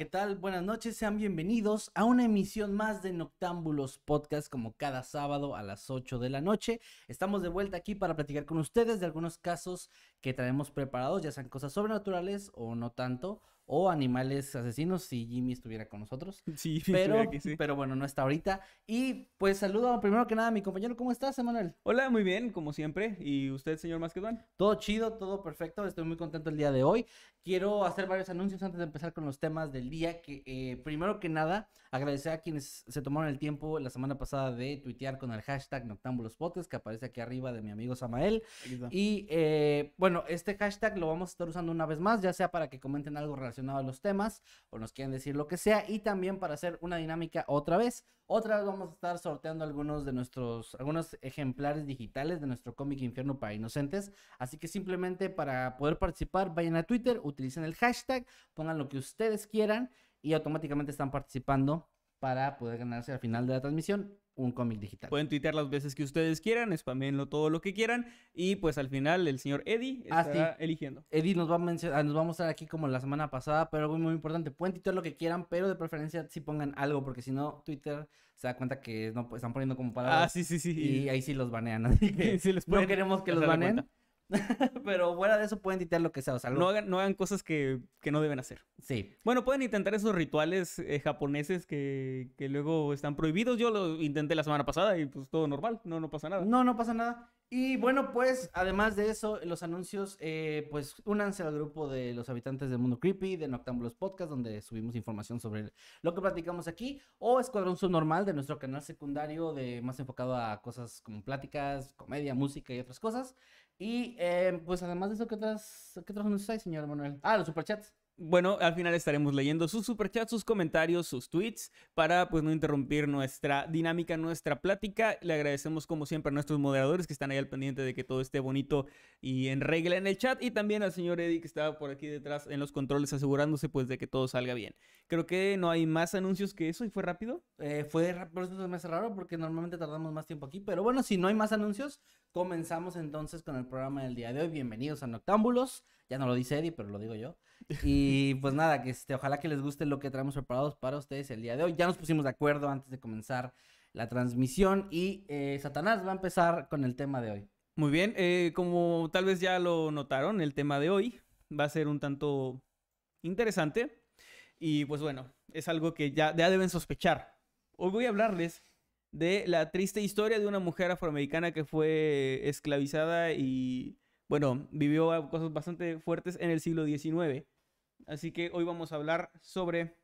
¿qué tal? Buenas noches, sean bienvenidos a una emisión más de Noctámbulos Podcast, como cada sábado a las 8 de la noche. Estamos de vuelta aquí para platicar con ustedes de algunos casos que traemos preparados, ya sean cosas sobrenaturales o no tanto, o animales asesinos si Jimmy estuviera con nosotros. Sí, pero, sí. pero bueno, no está ahorita. Y pues saludo primero que nada a mi compañero. ¿Cómo estás, Emanuel? Hola, muy bien, como siempre. ¿Y usted, señor Más Masquedón? Todo chido, todo perfecto. Estoy muy contento el día de hoy. Quiero hacer varios anuncios antes de empezar con los temas del día. Que eh, primero que nada, agradecer a quienes se tomaron el tiempo la semana pasada de tuitear con el hashtag Noctámbulos que aparece aquí arriba de mi amigo Samael. Y eh, bueno, este hashtag lo vamos a estar usando una vez más, ya sea para que comenten algo relacionado a los temas o nos quieren decir lo que sea. Y también para hacer una dinámica otra vez. Otra vez vamos a estar sorteando algunos de nuestros, algunos ejemplares digitales de nuestro cómic Infierno para Inocentes. Así que simplemente para poder participar, vayan a Twitter, utilicen el hashtag, pongan lo que ustedes quieran y automáticamente están participando para poder ganarse al final de la transmisión un cómic digital. Pueden tuitear las veces que ustedes quieran, spamenlo todo lo que quieran y pues al final el señor Eddie ah, Está eligiendo. Eddie nos va, a ah, nos va a mostrar aquí como la semana pasada, pero algo muy, importante, pueden tuitear lo que quieran, pero de preferencia si sí pongan algo, porque si no Twitter se da cuenta que no están poniendo como palabras. Ah, sí, sí, sí. Y ahí sí los banean, no queremos que los baneen. Pero fuera de eso pueden titear lo que sea. O sea, no, hagan, no hagan cosas que, que, no deben hacer. Sí. Bueno, pueden intentar esos rituales eh, japoneses que, que, luego están prohibidos. Yo lo intenté la semana pasada y pues todo normal. No, no pasa nada. No, no pasa nada. Y bueno, pues además de eso, los anuncios, eh, pues únanse al grupo de los habitantes del mundo creepy, de Noctambulos Podcast, donde subimos información sobre lo que platicamos aquí, o Escuadrón Subnormal de nuestro canal secundario, de más enfocado a cosas como pláticas, comedia, música y otras cosas. Y eh, pues además de eso, ¿qué otras, otros anuncios hay, señor Manuel? Ah, los superchats. Bueno, al final estaremos leyendo sus superchats, sus comentarios, sus tweets para pues no interrumpir nuestra dinámica, nuestra plática. Le agradecemos como siempre a nuestros moderadores que están ahí al pendiente de que todo esté bonito y en regla en el chat y también al señor Eddie que estaba por aquí detrás en los controles asegurándose pues de que todo salga bien. Creo que no hay más anuncios que eso y fue rápido. Eh, fue por eso me hace raro porque normalmente tardamos más tiempo aquí, pero bueno, si no hay más anuncios, Comenzamos entonces con el programa del día de hoy. Bienvenidos a Noctámbulos. Ya no lo dice Eddie, pero lo digo yo. Y pues nada, que este, ojalá que les guste lo que traemos preparados para ustedes el día de hoy. Ya nos pusimos de acuerdo antes de comenzar la transmisión y eh, Satanás va a empezar con el tema de hoy. Muy bien, eh, como tal vez ya lo notaron, el tema de hoy va a ser un tanto interesante y pues bueno, es algo que ya, ya deben sospechar. Hoy voy a hablarles de la triste historia de una mujer afroamericana que fue esclavizada y, bueno, vivió cosas bastante fuertes en el siglo XIX. Así que hoy vamos a hablar sobre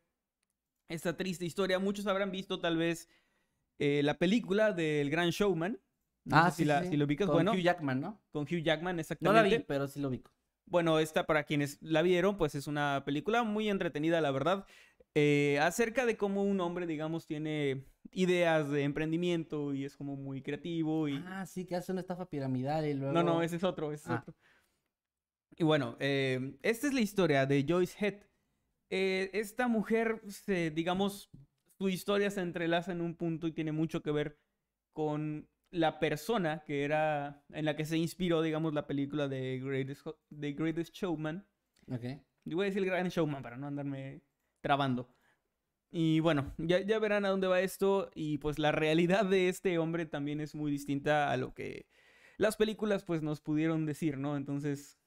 esta triste historia. Muchos habrán visto tal vez eh, la película del Gran Showman. ah, sí, lo Con Hugh Jackman, ¿no? Con Hugh Jackman, exactamente. No la vi, pero sí lo vi. Bueno, esta para quienes la vieron, pues es una película muy entretenida, la verdad. Eh, acerca de cómo un hombre, digamos, tiene ideas de emprendimiento y es como muy creativo y... Ah, sí, que hace una estafa piramidal y luego... No, no, ese es otro, es ah. otro. Y bueno, eh, esta es la historia de Joyce Head. Eh, esta mujer, digamos, su historia se entrelaza en un punto y tiene mucho que ver con la persona que era en la que se inspiró, digamos, la película de Greatest, The Greatest Showman. Ok. Yo voy a decir The Greatest Showman para no andarme trabando. Y bueno, ya, ya, verán a dónde va esto y pues la realidad de este hombre también es muy distinta a lo que las películas pues nos pudieron decir, ¿no? Entonces,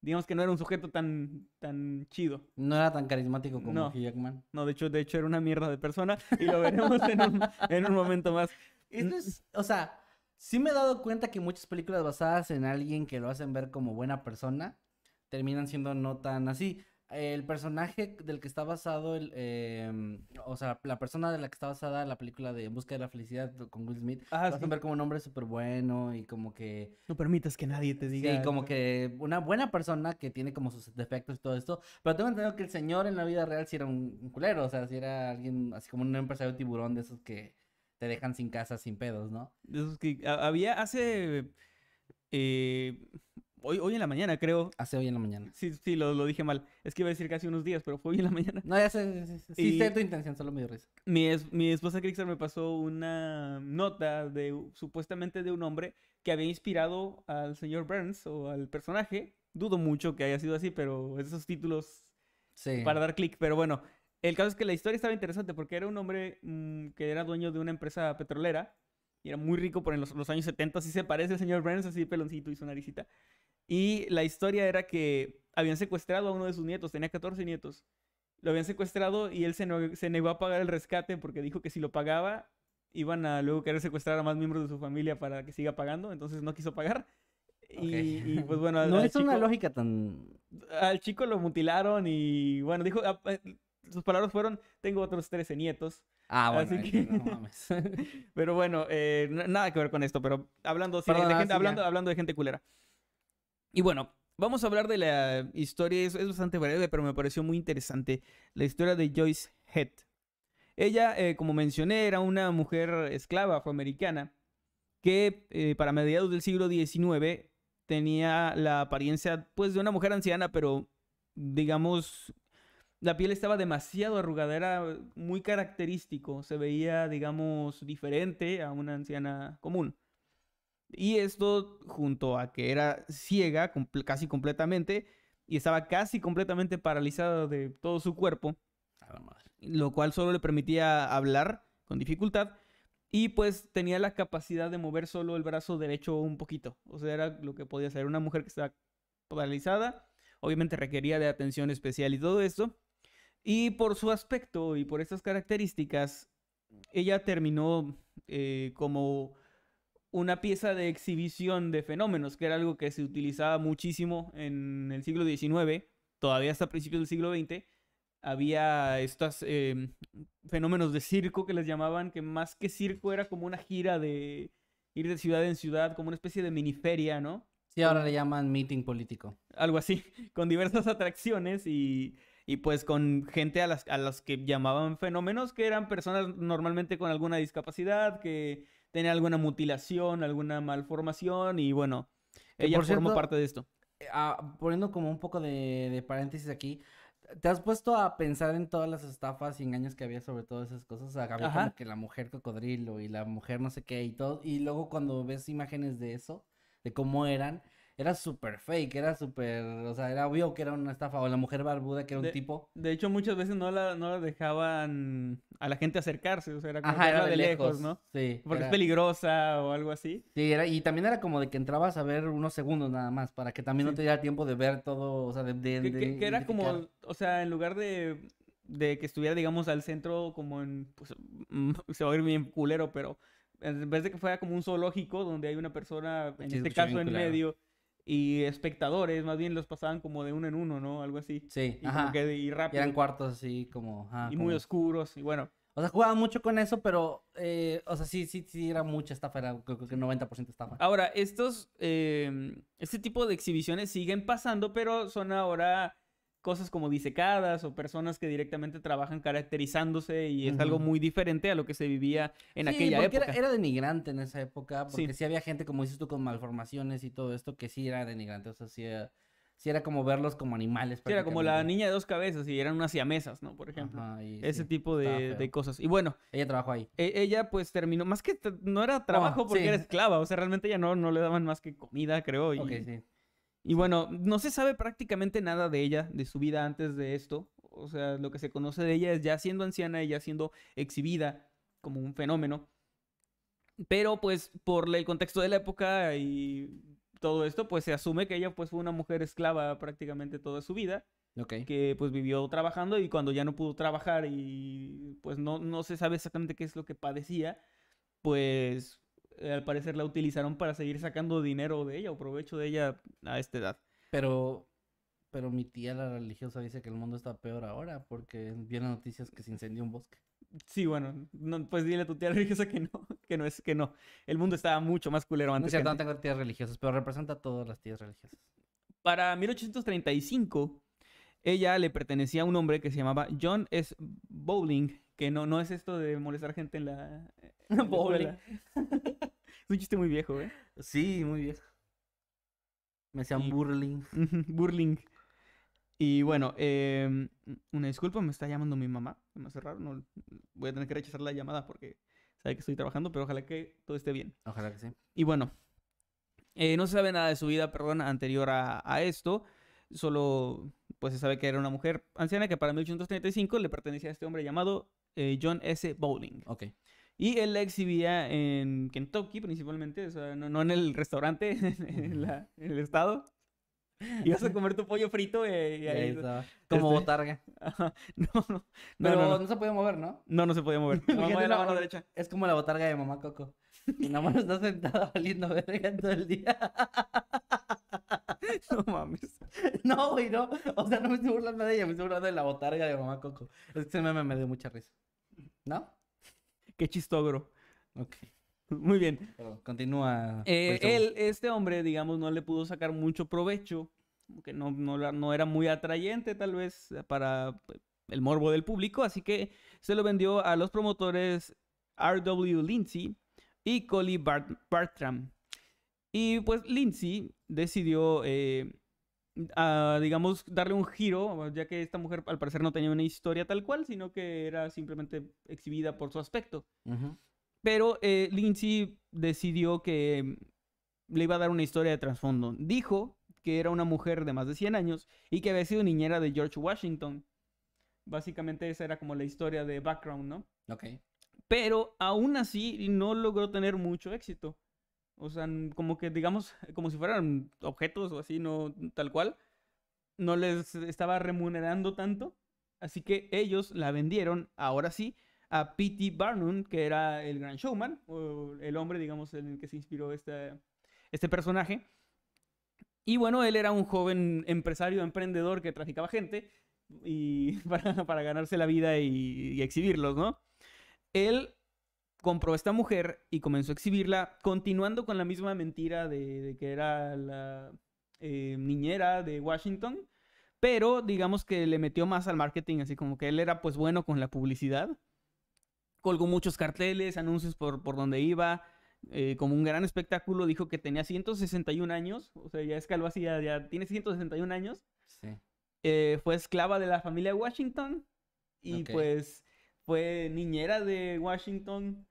digamos que no era un sujeto tan, tan chido. No era tan carismático como no, Hugh Jackman. No, de hecho, de hecho era una mierda de persona y lo veremos en un, en un momento más. es, o sea, sí me he dado cuenta que muchas películas basadas en alguien que lo hacen ver como buena persona terminan siendo no tan así el personaje del que está basado, el, em, o sea, la persona de la que está basada la película de En busca de la felicidad con Will Smith, vas a ver como un hombre súper bueno y como que... No permitas que nadie te diga... Sí, como que una buena persona que tiene como sus defectos y todo esto, pero tengo entendido que el señor en la vida real sí era un, culero, o sea, sí era alguien así como un empresario tiburón de esos que te dejan sin casa, sin pedos, ¿no? De esos que había hace... Eh Hoy, en la mañana, creo. Hace hoy en la mañana. Sí, sí, lo, dije mal. Es que iba a decir casi unos días, pero fue hoy en la mañana. No, ya sé. Sí, intención, solo me dio risa. Mi, mi esposa Krixer me pasó una nota de supuestamente de un hombre que había inspirado al señor Burns o al personaje. Dudo mucho que haya sido así, pero esos títulos para dar clic. Pero bueno, el caso es que la historia estaba interesante porque era un hombre mm, que era dueño de una empresa petrolera y era muy rico por en los, años 70. Así se parece el señor Burns, así peloncito y su naricita. Y la historia era que habían secuestrado a uno de sus nietos, tenía 14 nietos. Lo habían secuestrado y él se, negó a pagar el rescate porque dijo que si lo pagaba iban a luego querer secuestrar a más miembros de su familia para que siga pagando, entonces no quiso pagar. Y, pues bueno, no es una lógica tan. Al chico lo mutilaron y bueno, dijo. Ah, eh, sus palabras fueron: Tengo otros 13 nietos. Ah, bueno, pero bueno, eh, nada que ver con esto, pero hablando, de, gente, hablando, hablando de gente culera. Y bueno, vamos a hablar de la historia, es, bastante breve, pero me pareció muy interesante, la historia de Joyce Head. Ella, eh, como mencioné, era una mujer esclava afroamericana que eh, para mediados del siglo XIX tenía la apariencia pues de una mujer anciana, pero digamos la piel estaba demasiado arrugada, era muy característico, se veía digamos diferente a una anciana común. Y esto junto a que era ciega casi completamente y estaba casi completamente paralizada de todo su cuerpo, lo cual solo le permitía hablar con dificultad y pues tenía la capacidad de mover solo el brazo derecho un poquito. O sea, era lo que podía hacer una mujer que estaba paralizada. Obviamente requería de atención especial y todo esto. Y por su aspecto y por estas características, ella terminó eh, como una pieza de exhibición de fenómenos, que era algo que se utilizaba muchísimo en el siglo XIX, todavía hasta principios del siglo XX, había estos em, fenómenos de circo que les llamaban, que más que circo era como una gira de ir de ciudad en ciudad, como una especie de miniferia, ¿no? Sí, ahora le llaman meeting político. Algo así, con diversas atracciones y, pues con gente a a las que llamaban fenómenos, que eran personas normalmente con alguna discapacidad, que tenía alguna mutilación, alguna malformación y bueno, ella formó parte de esto. Eh, ah, poniendo como un poco de, de, paréntesis aquí, ¿te has puesto a pensar en todas las estafas y engaños que había sobre todas esas cosas? O sea, había como que la mujer cocodrilo y la mujer no sé qué y todo, y luego cuando ves imágenes de eso, de cómo eran, era súper fake, era súper, o sea, era obvio que era una estafa, o la mujer barbuda que era un tipo. De hecho, muchas veces no la, no la dejaban a la gente acercarse, o sea, era como Ajá, era de lejos, ¿no? Sí. Porque es peligrosa o algo así. Sí, era, y también era como de que entrabas a ver unos segundos nada más, para que también no te diera tiempo de ver todo, o sea, de... que, era como, o sea, en lugar de de que estuviera, digamos, al centro como en, pues, mm, se va a ir bien culero, pero en vez de que fuera como un zoológico donde hay una persona, en este caso en medio, y espectadores, más bien los pasaban como de uno en uno, ¿no? Algo así. Sí, y que, y rápido. eran cuartos así como... y muy oscuros, y bueno. O sea, jugaban mucho con eso, pero, eh, o sea, sí, sí, sí, era mucha estafa, era creo que 90% estafa. Ahora, estos, eh, este tipo de exhibiciones siguen pasando, pero son ahora cosas como disecadas o personas que directamente trabajan caracterizándose y es algo muy diferente a lo que se vivía en aquella época. Era, era denigrante en esa época, porque sí. había gente, como dices tú, con malformaciones y todo esto, que sí era denigrante, o sea, sí eh, era, como verlos como animales. Sí, era como la niña de dos cabezas y eran unas siamesas, ¿no? Por ejemplo. Ese tipo de, cosas. Y bueno. Ella trabajó ahí. E, ella pues terminó, más que no era trabajo oh, porque era esclava, o sea, realmente ya no, no le daban más que comida, creo. Y... sí. Y bueno, no se sabe prácticamente nada de ella, de su vida antes de esto. O sea, lo que se conoce de ella es ya siendo anciana y ya siendo exhibida como un fenómeno. Pero pues por el contexto de la época y todo esto, pues se asume que ella pues fue una mujer esclava prácticamente toda su vida. Que pues vivió trabajando y cuando ya no pudo trabajar y pues no, no se sabe exactamente qué es lo que padecía, pues eh, al parecer la utilizaron para seguir sacando dinero de ella o provecho de ella a esta edad. Pero, pero mi tía la religiosa dice que el mundo está peor ahora porque vienen noticias que se incendió un bosque. Sí, bueno, pues dile a tu tía religiosa que no, que no es que no. El mundo estaba mucho más culero antes. No no tengo tías religiosas, pero representa a todas las tías religiosas. Para 1835, ella le pertenecía a un hombre que se llamaba John S. Bowling, que no, no es esto de molestar gente en la. Pobre. Eh, es un chiste muy viejo, ¿eh? Sí, muy viejo. Me decían burling. burling. Y bueno, em, una disculpa, me está llamando mi mamá. Me hace raro. No, voy a tener que rechazar la llamada porque sabe que estoy trabajando, pero ojalá que todo esté bien. Ojalá que sí. Y bueno, eh, no se sabe nada de su vida, perdón, anterior a, a, esto. Solo pues se sabe que era una mujer anciana que para 1835 le pertenecía a este hombre llamado eh, John S. Bowling. Ok. Y él la exhibía en Kentucky principalmente, no, en el restaurante, en, el estado. Ibas a comer tu pollo frito eh, y ahí, Como este, botarga. No, no. Pero no, se podía mover, ¿no? No, no se podía mover. la mano derecha. Es como la botarga de mamá Coco. Y nada más está sentada valiendo verga todo el día. No mames. No, güey, no. O sea, no me estoy burlando de ella, me estoy burlando de la botarga de mamá Coco. Es ese meme me dio mucha risa. ¿No? Qué chistogro. Ok. Muy bien. continúa. Eh, él, este hombre, digamos, no le pudo sacar mucho provecho. Que no, era muy atrayente, tal vez, para pues, el morbo del público. Así que se lo vendió a los promotores R.W. Lindsay y Coley Bartram. Y pues Lindsay decidió, eh, digamos, darle un giro, ya que esta mujer al parecer no tenía una historia tal cual, sino que era simplemente exhibida por su aspecto. Pero eh, Lindsay decidió que le iba a dar una historia de trasfondo. Dijo que era una mujer de más de 100 años y que había sido niñera de George Washington. Básicamente esa era como la historia de background, ¿no? Ok. Pero aún así no logró tener mucho éxito. O sea, como que digamos, como si fueran objetos o así, no tal cual. No les estaba remunerando tanto. Así que ellos la vendieron, ahora sí, a P.T. Barnum, que era el gran showman, el hombre, digamos, en el que se inspiró este, este personaje. Y bueno, él era un joven empresario, emprendedor que traficaba gente y para, ganarse la vida y, y exhibirlos, ¿no? Él compró esta mujer y comenzó a exhibirla, continuando con la misma mentira de, que era la eh, niñera de Washington, pero digamos que le metió más al marketing, así como que él era pues bueno con la publicidad. Colgó muchos carteles, anuncios por, por donde iba, eh, como un gran espectáculo, dijo que tenía 161 años, o sea, ya escaló así, ya, tiene 161 años. Eh, fue esclava de la familia Washington y pues fue niñera de Washington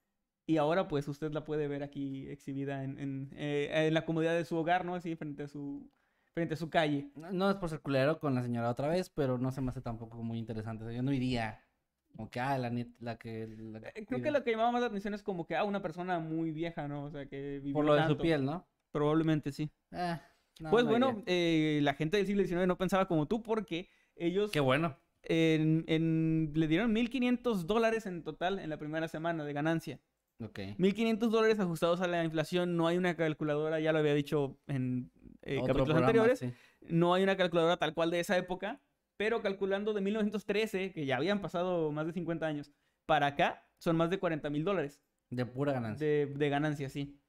y ahora pues usted la puede ver aquí exhibida en, en, eh, en la comodidad de su hogar, ¿no? Así frente a su, frente a su calle. No, es por ser culero con la señora otra vez, pero no se me hace tampoco muy interesante. yo no iría. Como que, ah, la, la que... Eh, creo que lo que llamaba más la atención es como que, ah, una persona muy vieja, ¿no? O sea, que vivió Por lo de su piel, ¿no? Probablemente sí. Eh, pues bueno, la gente del siglo XIX no pensaba como tú porque ellos... Qué bueno le dieron 1.500 dólares en total en la primera semana de ganancia. Ok. 1.500 dólares ajustados a la inflación. No hay una calculadora, ya lo había dicho en eh, capítulos anteriores. No hay una calculadora tal cual de esa época. Pero calculando de 1913, que ya habían pasado más de 50 años, para acá son más de 40 mil dólares. De pura ganancia. De, ganancia, sí.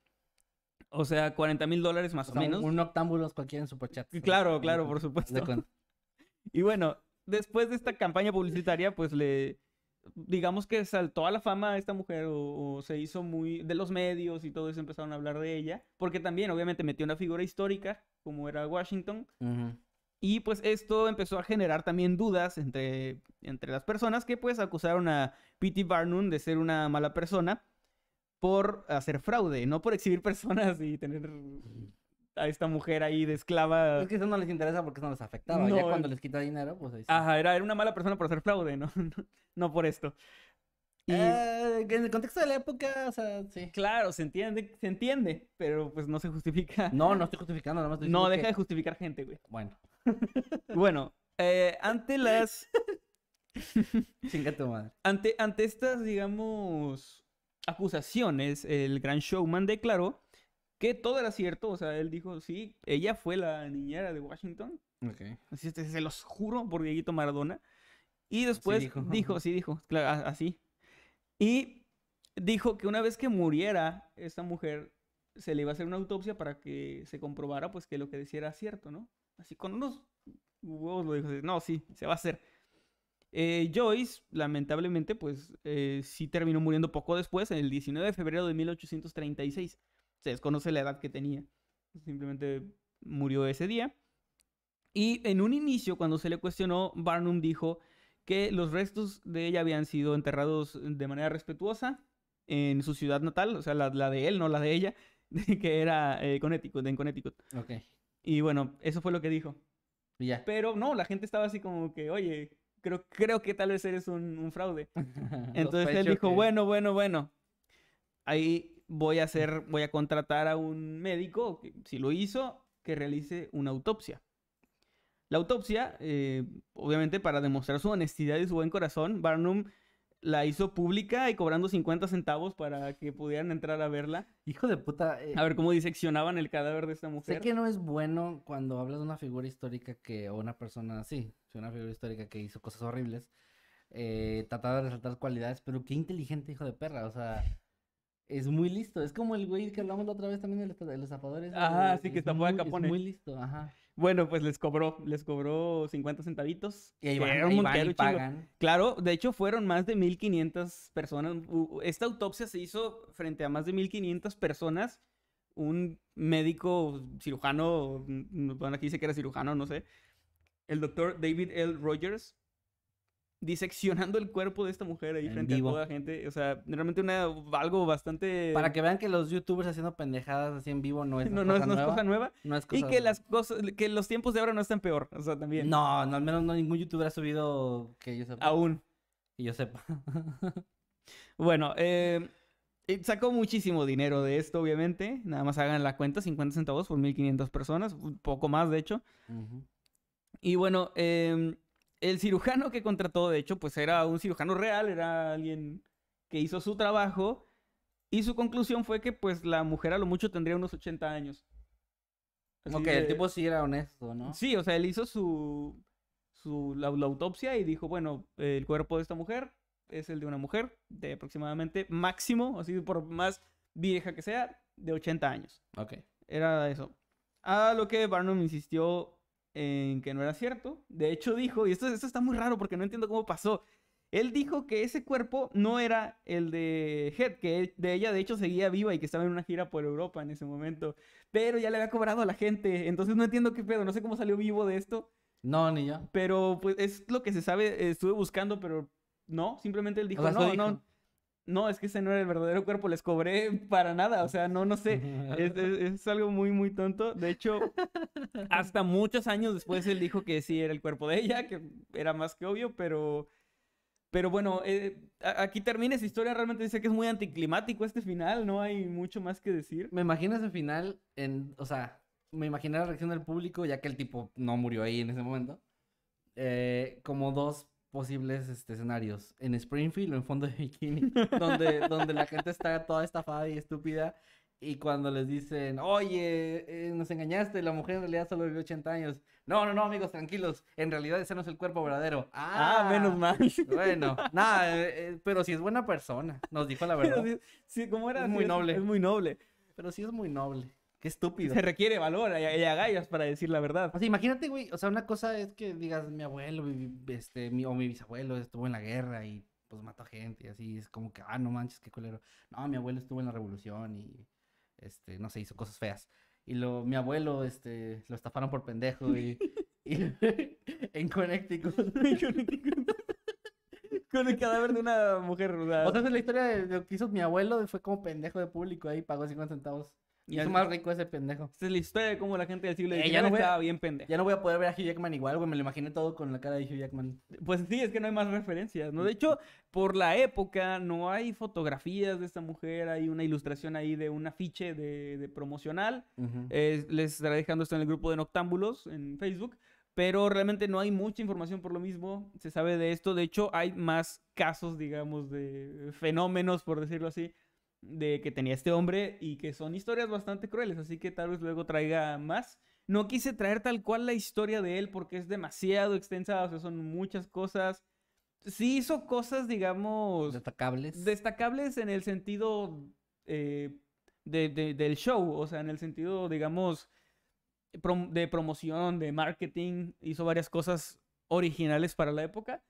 O sea, 40 mil dólares más o, menos. Un, octámbulo cualquiera en Superchat. Claro, claro, por supuesto. Y bueno, después de esta campaña publicitaria, pues le, digamos que saltó a la fama esta mujer o, se hizo muy de los medios y todo eso empezaron a hablar de ella, porque también obviamente metió una figura histórica como era Washington. Y pues esto empezó a generar también dudas entre, entre las personas que pues acusaron a P.T. Barnum de ser una mala persona por hacer fraude, no por exhibir personas y tener a esta mujer ahí de esclava. Es que eso no les interesa porque eso no les afectaba. ya cuando les quita dinero, pues ahí Ajá, era, era una mala persona por hacer fraude, ¿no? no por esto. Y... Eh, en el contexto de la época, o sea, sí. Claro, se entiende, se entiende, pero pues no se justifica. No, no estoy justificando, nada más estoy No, deja de justificar gente, güey. Bueno. bueno, eh, ante las... Chinga tu madre. Ante, ante estas, digamos, acusaciones, el gran showman declaró que todo era cierto, o sea, él dijo, sí, ella fue la niñera de Washington. Así este, se los juro por Dieguito Maradona. Y después dijo. sí dijo, claro, así. Y dijo que una vez que muriera esta mujer, se le iba a hacer una autopsia para que se comprobara pues que lo que decía era cierto, ¿no? Así con unos huevos lo dijo, no, sí, se va a hacer. Eh, Joyce, lamentablemente, pues eh, sí terminó muriendo poco después, el 19 de febrero de 1836. Se desconoce la edad que tenía. Simplemente murió ese día. Y en un inicio, cuando se le cuestionó, Barnum dijo que los restos de ella habían sido enterrados de manera respetuosa en su ciudad natal, o sea, la, de él, no la de ella, que era eh, Connecticut, en Connecticut. Y bueno, eso fue lo que dijo. Pero no, la gente estaba así como que, oye, creo, creo que tal vez eres un, fraude. Entonces él dijo, bueno, bueno, bueno. Ahí voy a hacer, voy a contratar a un médico, si lo hizo, que realice una autopsia. La autopsia, eh, obviamente para demostrar su honestidad y su buen corazón, Barnum la hizo pública y cobrando 50 centavos para que pudieran entrar a verla. Hijo de puta. Eh, a ver cómo diseccionaban el cadáver de esta mujer. Sé que no es bueno cuando hablas de una figura histórica que, o una persona así, una figura histórica que hizo cosas horribles, eh, de resaltar cualidades, pero qué inteligente hijo de perra, o sea... Es muy listo. Es como el güey que hablamos la otra vez también de los zapadores. Ajá, sí, que está muy Es muy listo, ajá. Bueno, pues les cobró, les cobró 50 centavitos. Y ahí van, y pagan. Claro, de hecho fueron más de 1500 personas. Esta autopsia se hizo frente a más de 1500 personas. Un médico cirujano, bueno, aquí dice que era cirujano, no sé. El doctor David L. Rogers diseccionando el cuerpo de esta mujer ahí frente a toda la gente. O sea, realmente una, algo bastante... Para que vean que los youtubers haciendo pendejadas así en vivo no es, no, nueva. es cosa nueva. y que las cosas, que los tiempos de ahora no están peor. O sea, también. No, al menos no, ningún youtuber ha subido que yo sepa. Aún. Y yo sepa. bueno, eh, Sacó muchísimo dinero de esto, obviamente. Nada más hagan la cuenta, 50 centavos por 1500 personas, un poco más de hecho. Y bueno, eh, el cirujano que contrató, de hecho, pues era un cirujano real, era alguien que hizo su trabajo y su conclusión fue que pues la mujer a lo mucho tendría unos 80 años. Así el tipo sí era honesto, ¿no? Sí, o sea, él hizo su, su autopsia y dijo, bueno, el cuerpo de esta mujer es el de una mujer de aproximadamente máximo, así por más vieja que sea, de 80 años. Ok. Era eso. A lo que Barnum insistió en que no era cierto. De hecho dijo, y esto, está muy raro porque no entiendo cómo pasó, él dijo que ese cuerpo no era el de Head, que de ella de hecho seguía viva y que estaba en una gira por Europa en ese momento, pero ya le había cobrado a la gente, entonces no entiendo qué pedo, no sé cómo salió vivo de esto. No, ni yo. Pero pues es lo que se sabe, estuve buscando, pero no, simplemente él dijo, no, no, no, es que ese no era el verdadero cuerpo, les cobré para nada, o sea, no, no sé, es, algo muy, muy tonto. De hecho, hasta muchos años después él dijo que sí era el cuerpo de ella, que era más que obvio, pero, pero bueno, eh, aquí termina esa historia, realmente dice que es muy anticlimático este final, no hay mucho más que decir. Me imagino ese final, en, o sea, me imagino la reacción del público, ya que el tipo no murió ahí en ese momento, eh, como dos posibles este, escenarios, en Springfield o en fondo de bikini, donde, donde la gente está toda estafada y estúpida y cuando les dicen, oye, eh, nos engañaste, la mujer en realidad solo vivió 80 años. No, no, no, amigos, tranquilos. En realidad ese no es el cuerpo verdadero. Ah, ah menos mal. Bueno, nada, eh, eh, pero si es buena persona, nos dijo la verdad. sí como era? Es muy noble. Es muy noble. Pero sí es muy noble. Qué estúpido. Se requiere valor y, agallas para decir la verdad. O sea, imagínate, güey. O sea, una cosa es que digas, mi abuelo este, o mi bisabuelo estuvo en la guerra y pues mató a gente y así. Es como que, ah, no manches, qué culero. No, mi abuelo estuvo en la revolución y, este, no sé, hizo cosas feas. Y lo, mi abuelo, este, lo estafaron por pendejo y, en Connecticut. Con el cadáver de una mujer. O sea, es la historia de lo que hizo mi abuelo fue como pendejo de público ahí, pagó 50 centavos. Y es más rico ese pendejo. Esta es la historia de cómo la gente del siglo eh, ya no estaba bien pendejo. Ya no voy a poder ver a Hugh Jackman igual, güey. Me lo imaginé todo con la cara de Hugh Jackman. Pues sí, es que no hay más referencias, ¿no? De mm. hecho, por la época no hay fotografías de esta mujer. Hay una ilustración ahí de un afiche de, promocional. les estaré dejando esto en el grupo de Noctámbulos en Facebook. Pero realmente no hay mucha información por lo mismo. Se sabe de esto. De hecho, hay más casos, digamos, de fenómenos, por decirlo así, de que tenía este hombre y que son historias bastante crueles, así que tal vez luego traiga más. No quise traer tal cual la historia de él porque es demasiado extensa, o sea, son muchas cosas. Sí hizo cosas, digamos... Destacables. Destacables en el sentido eh, de, del show, o sea, en el sentido, digamos, de promoción, de marketing, hizo varias cosas originales para la época.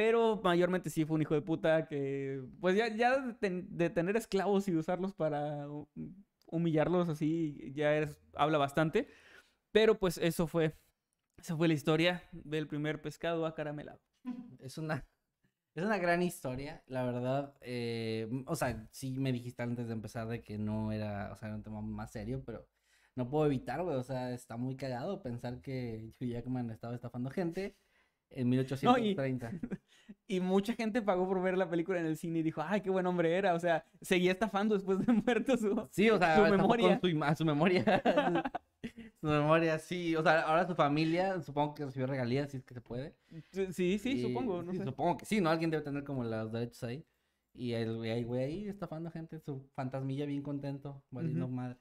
Pero mayormente sí fue un hijo de puta que, pues ya, ya de, tener esclavos y usarlos para humillarlos así, ya habla bastante. Pero pues eso fue, esa fue la historia del primer pescado acaramelado. Es una, es una gran historia, la verdad. Eh, o sea, sí me dijiste antes de empezar de que no era, o sea, un tema más serio, pero no puedo evitar, O sea, está muy cagado pensar que Hugh Jackman estaba estafando gente en 1830. Y mucha gente pagó por ver la película en el cine y dijo, ay, qué buen hombre era. O sea, seguía estafando después de muerto su, sí, o sea, su memoria. su, memoria. sí. O sea, ahora su familia, supongo que recibió regalías, si es que se puede. Sí, sí, supongo. Supongo que sí, ¿no? Alguien debe tener como los derechos ahí. Y el güey ahí estafando gente, su fantasmilla bien contento, valiendo madre.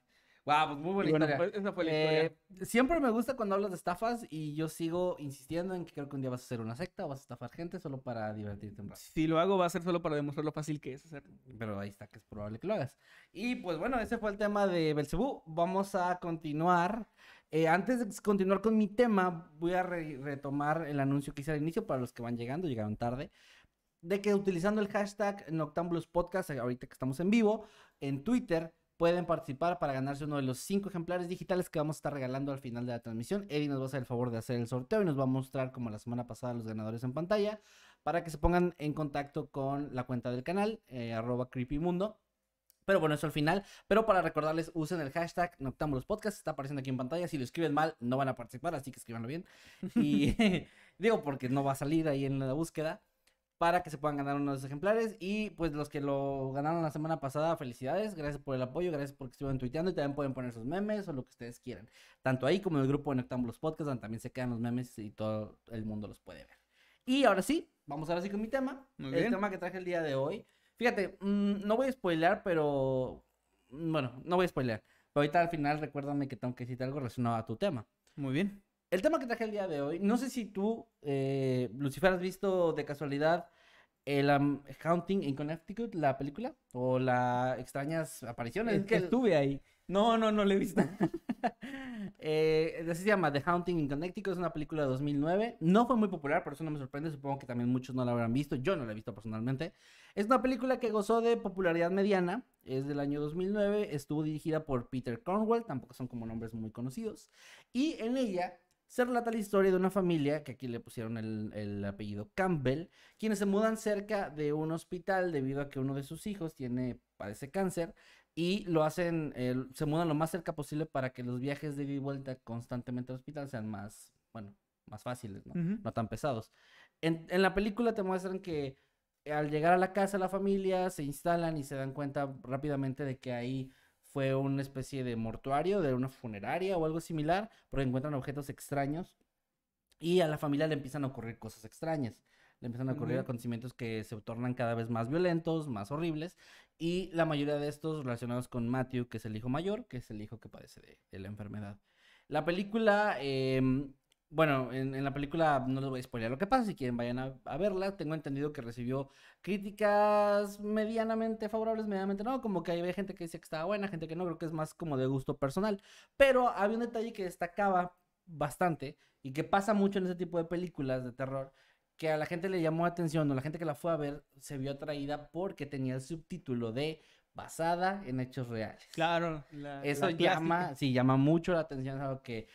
Wow, pues muy buena esa fue la eh, Siempre me gusta cuando hablas de estafas y yo sigo insistiendo en que creo que un día vas a hacer una secta o vas a estafar gente solo para divertirte un rato. Si lo hago va a ser solo para demostrar lo fácil que es hacer. Pero ahí está, que es probable que lo hagas. Y pues bueno, ese fue el tema de Belcebú. Vamos a continuar. Eh, antes de continuar con mi tema, voy a retomar el anuncio que hice al inicio para los que van llegando, llegaron tarde de que utilizando el hashtag Noctambulus Podcast, ahorita que estamos en vivo, en Twitter, pueden participar para ganarse uno de los cinco ejemplares digitales que vamos a estar regalando al final de la transmisión. Eddie nos va a hacer el favor de hacer el sorteo y nos va a mostrar como la semana pasada los ganadores en pantalla para que se pongan en contacto con la cuenta del canal, eh, arroba creepymundo. Pero bueno, eso al final. Pero para recordarles, usen el hashtag los Podcast. Está apareciendo aquí en pantalla. Si lo escriben mal, no van a participar, así que escribanlo bien. Y digo, porque no va a salir ahí en la búsqueda para que se puedan ganar unos ejemplares. Y pues los que lo ganaron la semana pasada, felicidades, gracias por el apoyo, gracias porque estuvieron tuiteando y también pueden poner sus memes o lo que ustedes quieran. Tanto ahí como en el grupo en Octambulos Podcast, donde también se quedan los memes y todo el mundo los puede ver. Y ahora sí, vamos ahora sí con mi tema. el tema que traje el día de hoy. Fíjate, mm, no voy a spoilear, pero. Mm, bueno, no voy a spoilear. Pero ahorita al final recuérdame que tengo que decirte algo relacionado a tu tema. Muy bien. El tema que traje el día de hoy, no sé si tú, eh, Lucifer, has visto de casualidad el Haunting in Connecticut, la película, o las extrañas apariciones. Es que estuve ahí. No, no, no le he visto. Eh, así se llama The Haunting in Connecticut, es una película de 2009. No fue muy popular, por eso no me sorprende. Supongo que también muchos no la habrán visto. Yo no la he visto personalmente. Es una película que gozó de popularidad mediana. Es del año 2009. Estuvo dirigida por Peter Cornwell. Tampoco son como nombres muy conocidos. Y en ella se relata la historia de una familia, que aquí le pusieron el, apellido Campbell, quienes se mudan cerca de un hospital debido a que uno de sus hijos tiene, padece cáncer, y lo hacen, se mudan lo más cerca posible para que los viajes de ida y vuelta constantemente al hospital sean más, bueno, más fáciles, ¿no? tan pesados. En, en la película te muestran que eh, al llegar a la casa la familia se instalan y se dan cuenta rápidamente de que hay fue una especie de mortuario de una funeraria o algo similar, porque encuentran objetos extraños y a la familia le empiezan a ocurrir cosas extrañas. Le empiezan a ocurrir acontecimientos que se tornan cada vez más violentos, más horribles, y la mayoría de estos relacionados con Matthew, que es el hijo mayor, que es el hijo que padece de, la enfermedad. La película em, bueno, en, la película no les voy a spoiler lo que pasa, si quieren vayan a, verla. Tengo entendido que recibió críticas medianamente favorables, medianamente no, como que había gente que decía que estaba buena, gente que no, creo que es más como de gusto personal. Pero había un detalle que destacaba bastante y que pasa mucho en ese tipo de películas de terror, que a la gente le llamó atención o la gente que la fue a ver se vio atraída porque tenía el subtítulo de basada en hechos reales. Claro. Eso llama, sí, llama mucho la atención a lo que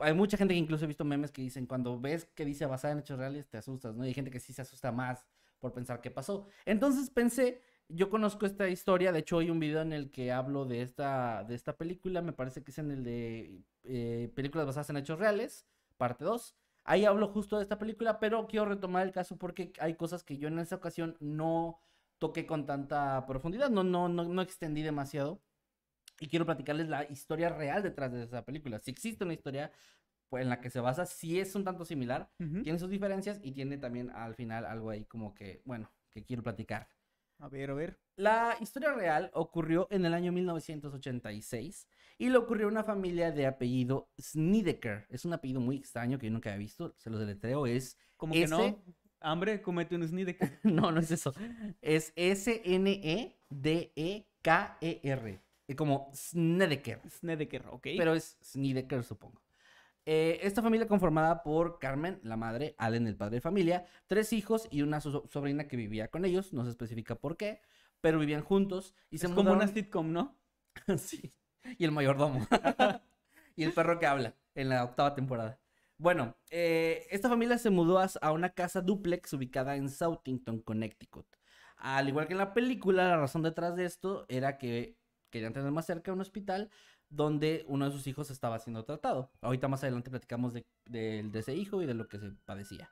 hay mucha gente que incluso he visto memes que dicen, cuando ves que dice basada en hechos reales, te asustas, ¿no? Y hay gente que sí se asusta más por pensar qué pasó. Entonces pensé, yo conozco esta historia, de hecho hay un video en el que hablo de esta, de esta película, me parece que es en el de eh, películas basadas en hechos reales, parte 2. Ahí hablo justo de esta película, pero quiero retomar el caso porque hay cosas que yo en esa ocasión no toqué con tanta profundidad, no, no, no, no extendí demasiado. Y quiero platicarles la historia real detrás de esa película. Si existe una historia pues, en la que se basa, si es un tanto similar, tiene sus diferencias y tiene también al final algo ahí como que, bueno, que quiero platicar. A ver, a ver. La historia real ocurrió en el año 1986 y le ocurrió a una familia de apellido Snideker. Es un apellido muy extraño que yo nunca había visto, se los deletreo, es... Como que no, hambre, comete un Snideker? no, no es eso. Es S-N-E-D-E-K-E-R como Snedeker. Snedeker, ok. Pero es Snedeker, supongo. Eh, esta familia conformada por Carmen, la madre, Allen, el padre de familia, tres hijos y una sobrina que vivía con ellos, no se especifica por qué, pero vivían juntos y es como una sitcom, ¿no? sí. Y el mayordomo. y el perro que habla en la octava temporada. Bueno, eh, esta familia se mudó a una casa duplex ubicada en Southington, Connecticut. Al igual que en la película, la razón detrás de esto era que querían tener más cerca un hospital donde uno de sus hijos estaba siendo tratado. Ahorita más adelante platicamos de, de, ese hijo y de lo que se padecía.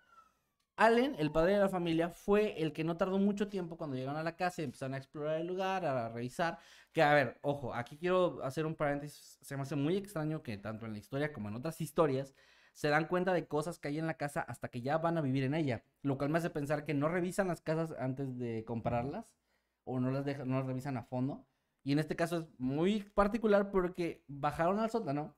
Allen, el padre de la familia, fue el que no tardó mucho tiempo cuando llegaron a la casa y empezaron a explorar el lugar, a revisar. Que, a ver, ojo, aquí quiero hacer un paréntesis. Se me hace muy extraño que tanto en la historia como en otras historias se dan cuenta de cosas que hay en la casa hasta que ya van a vivir en ella. Lo cual me hace pensar que no revisan las casas antes de comprarlas o no las dejan, no las revisan a fondo. Y en este caso es muy particular porque bajaron al sótano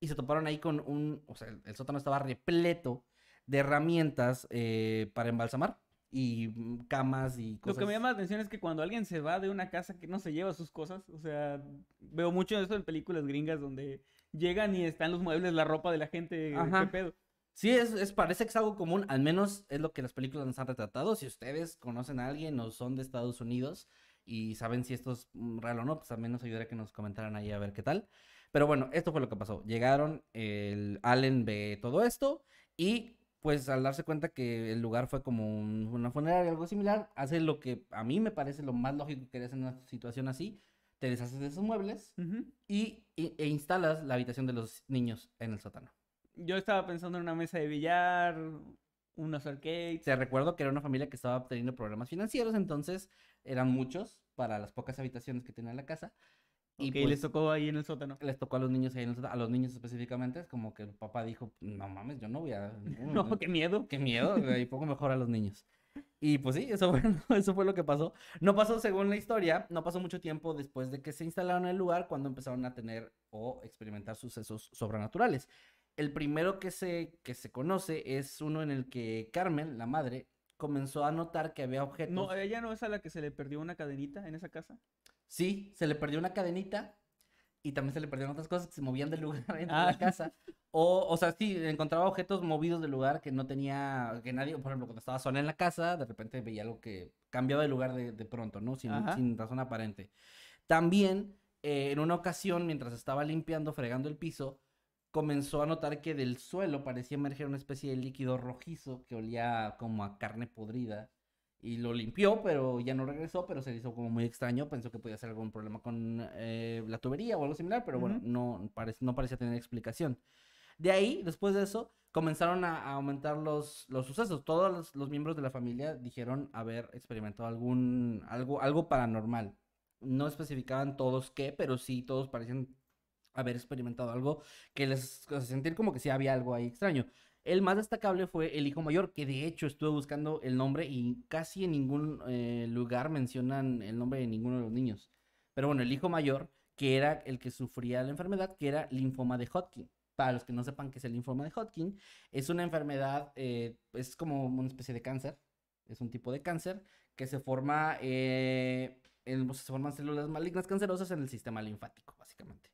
y se toparon ahí con un, o sea, el, sótano estaba repleto de herramientas eh, para embalsamar y mm, camas y cosas. Lo que me llama la atención es que cuando alguien se va de una casa que no se lleva sus cosas, o sea, veo mucho de esto en películas gringas donde llegan y están los muebles, la ropa de la gente, eh, Ajá. qué pedo. Sí, es, parece que es algo común, al menos es lo que las películas nos han retratado. Si ustedes conocen a alguien o son de Estados Unidos, y saben si esto es mm, real o no, pues también nos ayudaría que nos comentaran ahí a ver qué tal. Pero bueno, esto fue lo que pasó. Llegaron, el Allen ve todo esto y pues al darse cuenta que el lugar fue como una funeraria, o algo similar, hace lo que a mí me parece lo más lógico que harías en una situación así. Te deshaces de esos muebles y, e instalas la habitación de los niños en el sótano. Yo estaba pensando en una mesa de billar, unos arcades. Te recuerdo que era una familia que estaba teniendo problemas financieros, entonces eran muchos para las pocas habitaciones que tenía la casa. Y pues les tocó ahí en el sótano. Les tocó a los niños ahí en el sótano, a los niños específicamente, es como que el papá dijo, no mames, yo no voy a... no, qué miedo. Qué miedo, y poco mejor a los niños. Y pues sí, eso fue, eso fue lo que pasó. No pasó, según la historia, no pasó mucho tiempo después de que se instalaron en el lugar cuando empezaron a tener o experimentar sucesos sobrenaturales. El primero que se, que se conoce es uno en el que Carmen, la madre, comenzó a notar que había objetos. No, ella no es a la que se le perdió una cadenita en esa casa. Sí, se le perdió una cadenita y también se le perdieron otras cosas que se movían del lugar en la ah. casa. O, o sea, sí, encontraba objetos movidos del lugar que no tenía, que nadie, por ejemplo, cuando estaba sola en la casa, de repente veía algo que cambiaba de lugar de, pronto, ¿no? Sin, sin, razón aparente. También, eh, en una ocasión, mientras estaba limpiando, fregando el piso, comenzó a notar que del suelo parecía emerger una especie de líquido rojizo que olía como a carne podrida. Y lo limpió, pero ya no regresó, pero se hizo como muy extraño. Pensó que podía ser algún problema con eh, la tubería o algo similar, pero bueno, no, no parecía tener explicación. De ahí, después de eso, comenzaron a, aumentar los, los, sucesos. Todos los, miembros de la familia dijeron haber experimentado algún, algo, algo paranormal. No especificaban todos qué, pero sí todos parecían haber experimentado algo que les hace sentir como que sí había algo ahí extraño. El más destacable fue el hijo mayor, que de hecho estuve buscando el nombre y casi en ningún eh, lugar mencionan el nombre de ninguno de los niños. Pero bueno, el hijo mayor, que era el que sufría la enfermedad, que era linfoma de Hodgkin. Para los que no sepan qué es el linfoma de Hodgkin, es una enfermedad, eh, es como una especie de cáncer, es un tipo de cáncer que se forma, eh, en, pues, se forman células malignas cancerosas en el sistema linfático, básicamente.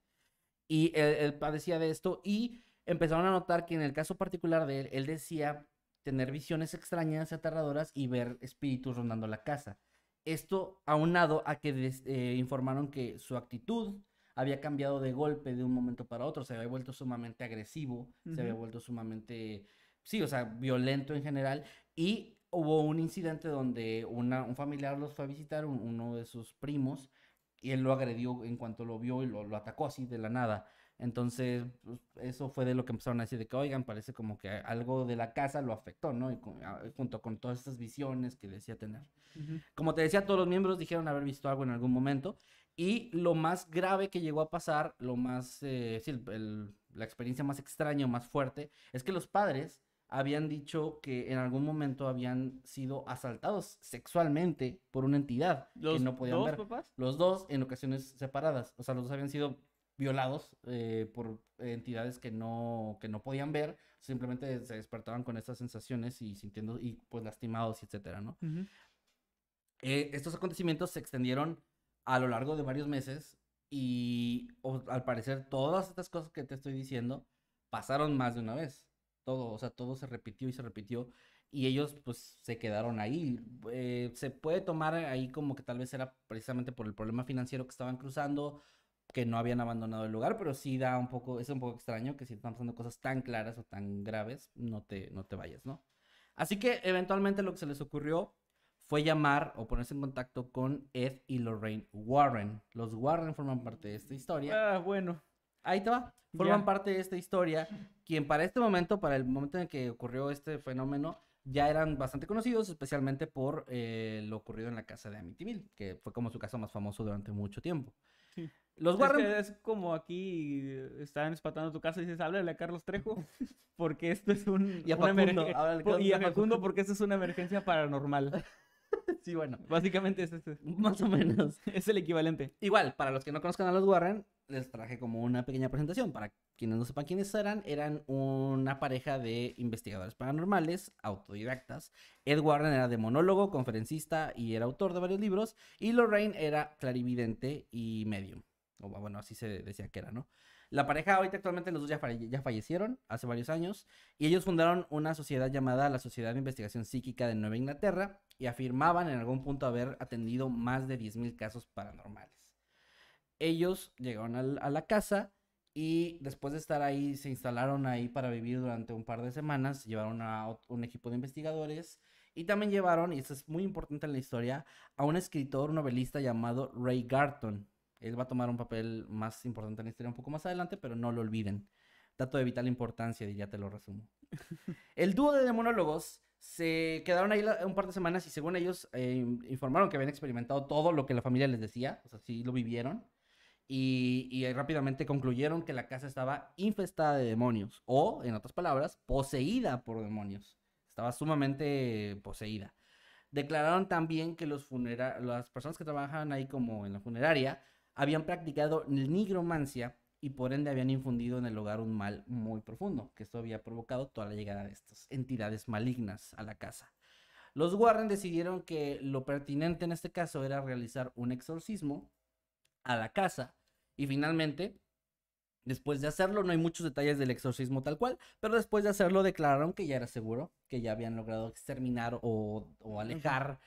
Y él, padecía de esto y empezaron a notar que en el caso particular de él, él decía tener visiones extrañas, y aterradoras y ver espíritus rondando la casa. Esto aunado a que eh, informaron que su actitud había cambiado de golpe de un momento para otro, se había vuelto sumamente agresivo, se había vuelto sumamente, sí, o sea, violento en general y hubo un incidente donde un familiar los fue a visitar, uno de sus primos, y él lo agredió en cuanto lo vio y lo, atacó así de la nada. Entonces, pues, eso fue de lo que empezaron a decir de que, oigan, parece como que algo de la casa lo afectó, ¿no? Ah, junto con todas esas visiones que decía tener. Como te decía, todos los miembros dijeron haber visto algo en algún momento. Y lo más grave que llegó a pasar, lo más, eh, sí, la experiencia más extraña o más fuerte, es que los padres habían dicho que en algún momento habían sido asaltados sexualmente por una entidad que no podían dos, ver. Papás? Los dos en ocasiones separadas. O sea, los dos habían sido violados eh, por entidades que no, que no podían ver, simplemente se despertaban con estas sensaciones y sintiendo, y pues lastimados, etcétera, ¿no? Eh, estos acontecimientos se extendieron a lo largo de varios meses y al parecer todas estas cosas que te estoy diciendo pasaron más de una vez. Todo, o sea, todo se repitió y se repitió y ellos pues se quedaron ahí. Eh, se puede tomar ahí como que tal vez era precisamente por el problema financiero que estaban cruzando, que no habían abandonado el lugar, pero sí da un poco, es un poco extraño que si están pasando cosas tan claras o tan graves, no te, no te vayas, ¿no? Así que eventualmente lo que se les ocurrió fue llamar o ponerse en contacto con Ed y Lorraine Warren. Los Warren forman parte de esta historia. Ah, bueno. Ahí te va. Forman parte de esta historia, quien para este momento, para el momento en que ocurrió este fenómeno, ya eran bastante conocidos, especialmente por eh, lo ocurrido en la casa de Amityville, que fue como su casa más famoso durante mucho tiempo. Los Warren. como aquí eh, están espatando tu casa y dices, háblale a Carlos Trejo, porque esto es un. Y a y a Facundo porque esto es una emergencia paranormal. sí, bueno. Básicamente es este. Más o menos. es el equivalente. Igual, para los que no conozcan a los Warren, les traje como una pequeña presentación. Para quienes no sepan quiénes eran, eran una pareja de investigadores paranormales, autodidactas. Ed Warren era demonólogo, conferencista y era autor de varios libros. Y Lorraine era clarividente y medium. O bueno, así se decía que era, ¿no? La pareja ahorita actualmente los dos ya, fallecieron hace varios años y ellos fundaron una sociedad llamada la Sociedad de Investigación Psíquica de Nueva Inglaterra y afirmaban en algún punto haber atendido más de 10.000 casos paranormales. Ellos llegaron a la, a la casa y después de estar ahí se instalaron ahí para vivir durante un par de semanas, llevaron a un equipo de investigadores y también llevaron, y esto es muy importante en la historia, a un escritor, novelista llamado Ray Garton él va a tomar un papel más importante en la historia un poco más adelante, pero no lo olviden. Dato de vital importancia, y ya te lo resumo. El dúo de demonólogos se quedaron ahí un par de semanas y según ellos eh, informaron que habían experimentado todo lo que la familia les decía, o sea, sí lo vivieron. Y, y, rápidamente concluyeron que la casa estaba infestada de demonios, o, en otras palabras, poseída por demonios. Estaba sumamente poseída. Declararon también que los las personas que trabajaban ahí como en la funeraria habían practicado nigromancia y por ende habían infundido en el hogar un mal muy profundo, que esto había provocado toda la llegada de estas entidades malignas a la casa. Los Warren decidieron que lo pertinente en este caso era realizar un exorcismo a la casa y finalmente, después de hacerlo, no hay muchos detalles del exorcismo tal cual, pero después de hacerlo declararon que ya era seguro, que ya habían logrado exterminar o, alejar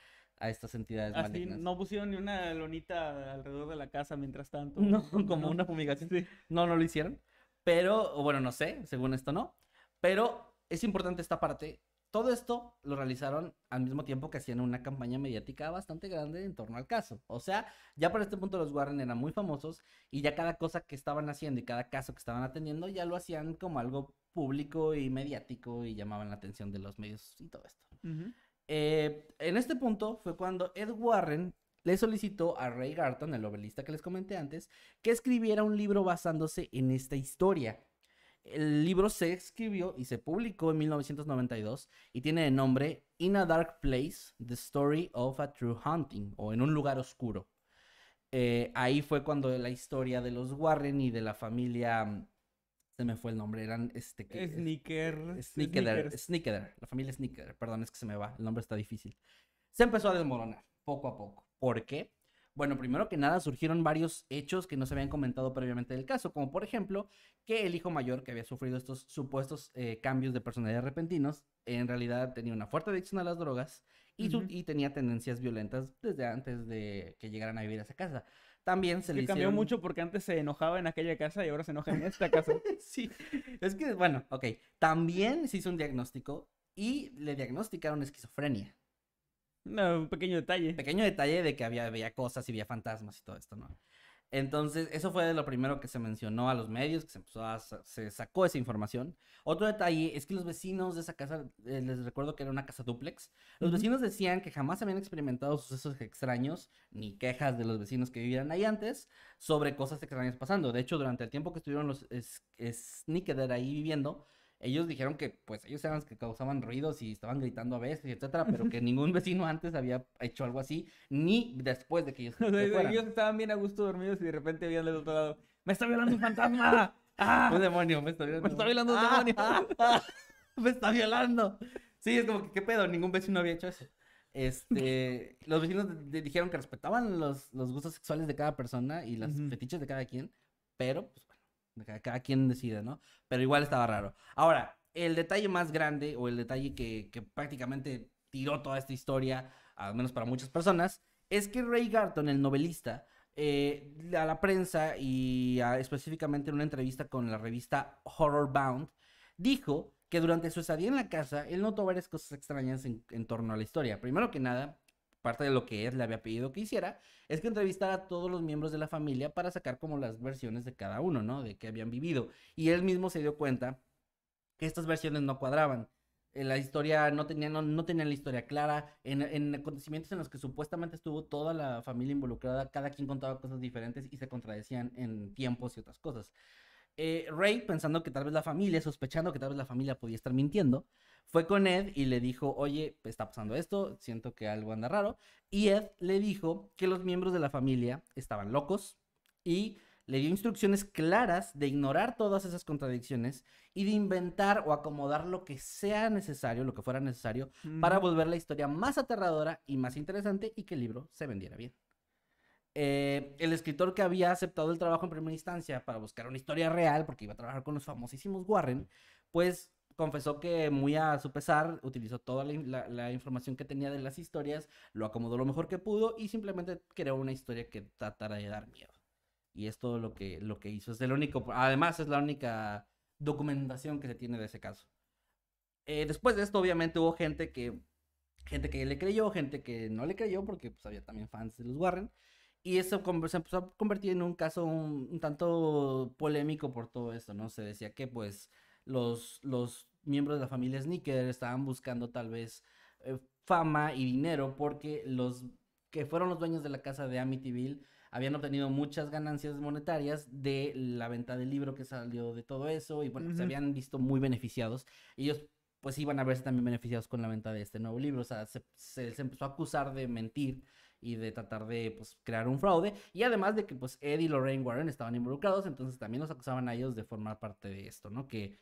a estas entidades Así No pusieron ni una lonita alrededor de la casa mientras tanto. No, como una fumigación. No, no lo hicieron. Pero, bueno, no sé, según esto no. Pero es importante esta parte. Todo esto lo realizaron al mismo tiempo que hacían una campaña mediática bastante grande en torno al caso. O sea, ya por este punto los Warren eran muy famosos y ya cada cosa que estaban haciendo y cada caso que estaban atendiendo ya lo hacían como algo público y mediático y llamaban la atención de los medios y todo esto. Uh eh, en este punto fue cuando Ed Warren le solicitó a Ray Garton, el novelista que les comenté antes, que escribiera un libro basándose en esta historia. El libro se escribió y se publicó en 1992 y tiene el nombre In a Dark Place, The Story of a True Hunting, o En un lugar oscuro. Eh, ahí fue cuando la historia de los Warren y de la familia mm, se me fue el nombre, eran este que, Sneaker. Sneaker, Sneaker, la familia Sneaker, perdón, es que se me va, el nombre está difícil. Se empezó a desmoronar poco a poco. ¿Por qué? Bueno, primero que nada surgieron varios hechos que no se habían comentado previamente del caso, como por ejemplo que el hijo mayor que había sufrido estos supuestos eh, cambios de personalidad repentinos, en realidad tenía una fuerte adicción a las drogas y tenía tendencias violentas desde antes de que llegaran a vivir a esa casa también se le cambió mucho porque antes se enojaba en aquella casa y ahora se enoja en esta casa. sí, es que, bueno, ok. También se hizo un diagnóstico y le diagnosticaron esquizofrenia. No, un pequeño detalle. Pequeño detalle de que había, había cosas y había fantasmas y todo esto, ¿no? Entonces, eso fue lo primero que se mencionó a los medios, que se sacó esa información. Otro detalle es que los vecinos de esa casa, eh, les recuerdo que era una casa duplex, los vecinos decían que jamás habían experimentado sucesos extraños ni quejas de los vecinos que vivían ahí antes sobre cosas extrañas pasando. De hecho, durante el tiempo que estuvieron los es, ahí viviendo, ellos dijeron que pues ellos eran los que causaban ruidos y estaban gritando a veces, etcétera, pero que ningún vecino antes había hecho algo así, ni después de que ellos. estaban bien a gusto dormidos y de repente habían del otro lado: ¡Me está violando un fantasma! Ah. Un demonio, me está violando. Me está violando un ah. demonio. me está violando. Sí, es como que qué pedo, ningún vecino había hecho eso. Este, los vecinos dijeron que respetaban los, los, gustos sexuales de cada persona y las fetiches de cada quien, pero pues, cada quien decide, ¿no? Pero igual estaba raro. Ahora, el detalle más grande o el detalle que, prácticamente tiró toda esta historia, al menos para muchas personas, es que Ray Garton, el novelista, eh, a la prensa y ah, específicamente en una entrevista con la revista Horror Bound, dijo que durante su estadía en la casa él notó varias cosas extrañas en torno a la historia. Primero que nada, parte de lo que él le había pedido que hiciera, es que entrevistara a todos los miembros de la familia para sacar como las versiones de cada uno, ¿no? De qué habían vivido. Y él mismo se dio cuenta que estas versiones no cuadraban. La historia no tenía, no, la historia clara. En, en, acontecimientos en los que supuestamente estuvo toda la familia involucrada, cada quien contaba cosas diferentes y se contradecían en tiempos y otras cosas. Eh, Ray, pensando que tal vez la familia, sospechando que tal vez la familia podía estar mintiendo, fue con Ed y le dijo, oye, está pasando esto, siento que algo anda raro. Y Ed le dijo que los miembros de la familia estaban locos y le dio instrucciones claras de ignorar todas esas contradicciones y de inventar o acomodar lo que sea necesario, lo que fuera necesario, para mm. volver la historia más aterradora y más interesante y que el libro se vendiera bien. Eh, el escritor que había aceptado el trabajo en primera instancia para buscar una historia real, porque iba a trabajar con los famosísimos Warren, pues confesó que muy a su pesar utilizó toda la, información que tenía de las historias, lo acomodó lo mejor que pudo y simplemente creó una historia que tratara de dar miedo. Y es todo lo que, lo que hizo. Es el único, además es la única documentación que se tiene de ese caso. Eh, después de esto, obviamente, hubo gente que, gente que le creyó, gente que no le creyó, porque pues, había también fans de los Warren. Y eso se empezó a convertir en un caso un, tanto polémico por todo esto, ¿no? Se decía que, pues, los, miembros de la familia Sneaker estaban buscando tal vez eh, fama y dinero porque los que fueron los dueños de la casa de Amityville habían obtenido muchas ganancias monetarias de la venta del libro que salió de todo eso y bueno, se habían visto muy beneficiados. Ellos pues iban a verse también beneficiados con la venta de este nuevo libro, o sea, se, se, empezó a acusar de mentir y de tratar de pues, crear un fraude. Y además de que pues Ed y Lorraine Warren estaban involucrados, entonces también los acusaban a ellos de formar parte de esto, ¿no? Que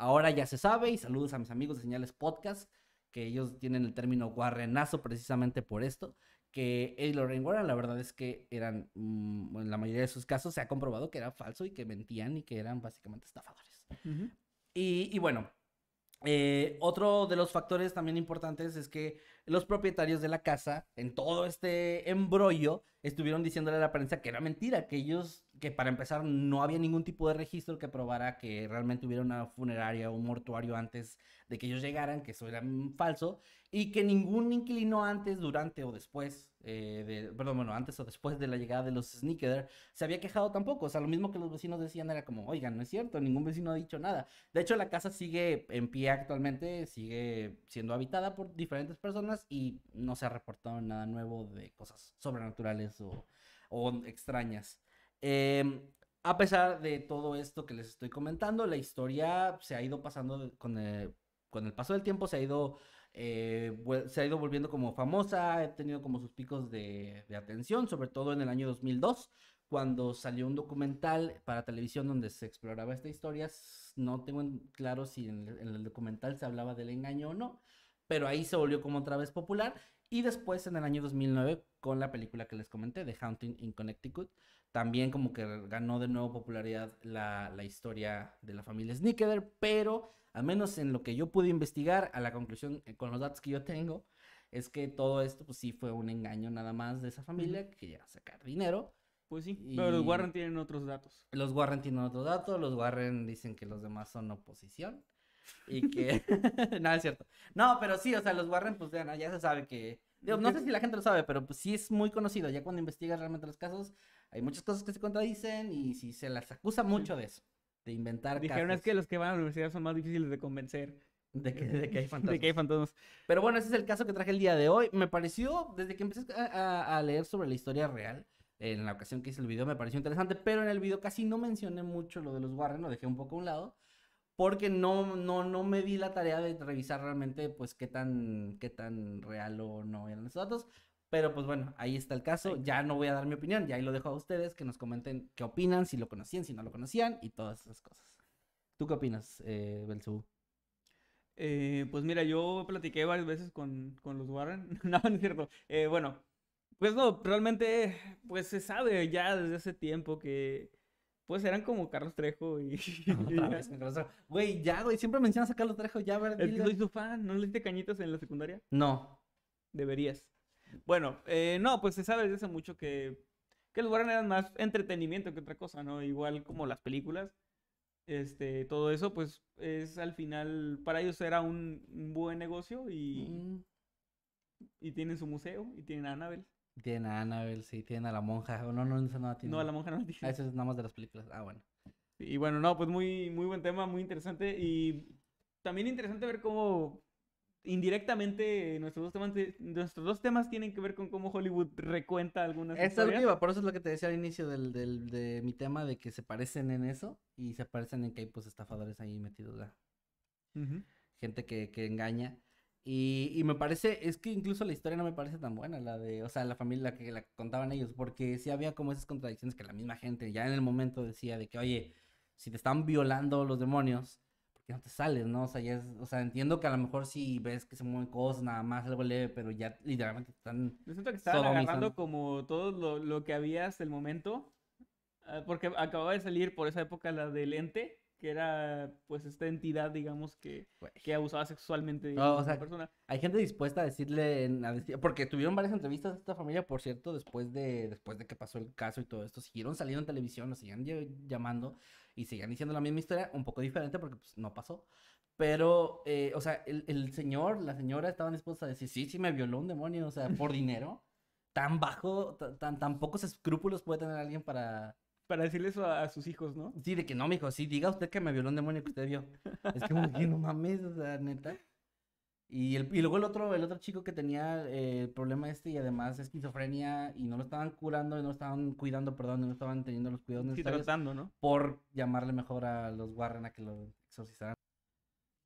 Ahora ya se sabe y saludos a mis amigos de Señales Podcast, que ellos tienen el término guarrenazo precisamente por esto, que el Lorraine la verdad es que eran, mm, en la mayoría de sus casos se ha comprobado que era falso y que mentían y que eran básicamente estafadores. y bueno, eh, otro de los factores también importantes es que los propietarios de la casa, en todo este embrollo, estuvieron diciéndole a la prensa que era mentira, que ellos, que para empezar no había ningún tipo de registro que probara que realmente hubiera una funeraria o un mortuario antes de que ellos llegaran, que eso era mm, falso, y que ningún inquilino antes, durante o después, eh, de, perdón, bueno, antes o después de la llegada de los Sneaker se había quejado tampoco. O sea, lo mismo que los vecinos decían era como, oigan, no es cierto, ningún vecino ha dicho nada. De hecho, la casa sigue en pie actualmente, sigue siendo habitada por diferentes personas y no se ha reportado nada nuevo de cosas sobrenaturales o, o extrañas. Em, a pesar de todo esto que les estoy comentando, la historia se ha ido pasando con eh, con el paso del tiempo, se ha ido eh, se ha ido volviendo como famosa, ha tenido como sus picos de, atención, sobre todo en el año 2002, cuando salió un documental para televisión donde se exploraba esta historia. No tengo claro si en el, documental se hablaba del engaño o no, pero ahí se volvió como otra vez popular. Y después en el año 2009 con la película que les comenté, The Haunting in Connecticut, también como que ganó de nuevo popularidad la, la historia de la familia Sneaker, pero al menos en lo que yo pude investigar, a la conclusión, eh, con los datos que yo tengo, es que todo esto pues sí fue un engaño nada más de esa familia, que ya sacar dinero. Pues sí, pero los Warren tienen otros datos. Los Warren tienen otros datos, los Warren dicen que los demás son oposición y que... nada es cierto. No, pero sí, o sea, los Warren pues ya, se sabe que... no sé si la gente lo sabe, pero pues sí es muy conocido. Ya cuando investigas realmente los casos, hay muchas cosas que se contradicen y si se las acusa mucho de eso, de inventar. Dijeron es que los que van a la universidad son más difíciles de convencer. De que, de que, hay fantasmas. Pero bueno, ese es el caso que traje el día de hoy. Me pareció, desde que empecé a, leer sobre la historia real, en la ocasión que hice el video, me pareció interesante, pero en el video casi no mencioné mucho lo de los Warren, lo dejé un poco a un lado, porque no, no, no me di la tarea de revisar realmente, pues, qué tan, qué tan real o no eran esos datos. Pero pues bueno, ahí está el caso. Ya no voy a dar mi opinión, ya ahí lo dejo a ustedes que nos comenten qué opinan, si lo conocían, si no lo conocían y todas esas cosas. ¿Tú qué opinas, eh, eh pues mira, yo platiqué varias veces con, los Warren. no, no es cierto. Eh, bueno, pues no, realmente, pues se sabe ya desde hace tiempo que, pues eran como Carlos Trejo y. Güey, ya, güey, siempre mencionas a Carlos Trejo, ya, ¿verdad? Soy su fan, ¿no le diste cañitas en la secundaria? No. Deberías. Bueno, eh, no, pues se sabe desde hace mucho que, que los Warren eran más entretenimiento que otra cosa, ¿no? Igual como las películas, este, todo eso, pues es al final, para ellos era un, buen negocio y, y tienen su museo y tienen a Annabelle. Tienen a Annabelle, sí, tienen a la monja. No, no, esa no la tienen. No, a la monja no la Ah, eso es nada más de las películas. Ah, bueno. Y bueno, no, pues muy, muy buen tema, muy interesante. Y también interesante ver cómo indirectamente nuestros dos temas nuestros dos temas tienen que ver con cómo Hollywood recuenta algunas es historias. Iba, por eso es lo que te decía al inicio del, del, de mi tema de que se parecen en eso y se parecen en que hay pues estafadores ahí metidos gente que, que engaña y, y, me parece es que incluso la historia no me parece tan buena la de o sea la familia que la contaban ellos porque sí había como esas contradicciones que la misma gente ya en el momento decía de que oye si te están violando los demonios que no te sales, ¿no? O sea, o sea, entiendo que a lo mejor si ves que se mueven cosas, nada más algo leve, pero ya literalmente están. Yo siento que estaban agarrando como todo lo, que había hasta el momento. Ah, porque acababa de salir por esa época la del ente, que era pues esta entidad, digamos, que, que abusaba sexualmente de no, persona. Hay gente dispuesta a decirle, a porque tuvieron varias entrevistas de esta familia, por cierto, después de, después de que pasó el caso y todo esto, siguieron saliendo en televisión, nos seguían llamando y sigan diciendo la misma historia, un poco diferente porque pues, no pasó. Pero, eh, o sea, el, el, señor, la señora estaban dispuestos a decir, sí, sí, me violó un demonio, o sea, por dinero. Tan bajo, tan, tan pocos escrúpulos puede tener alguien para... Para decirle eso a, sus hijos, ¿no? Sí, de que no, hijo, sí, diga usted que me violó un demonio que usted vio. es que, no mames, o sea, neta. Y, el, y luego el otro, el otro chico que tenía eh, el problema este y además esquizofrenia y no lo estaban curando, y no lo estaban cuidando, perdón, no estaban teniendo los cuidados sí, tratando, ¿no? Por llamarle mejor a los Warren a que lo exorcizaran.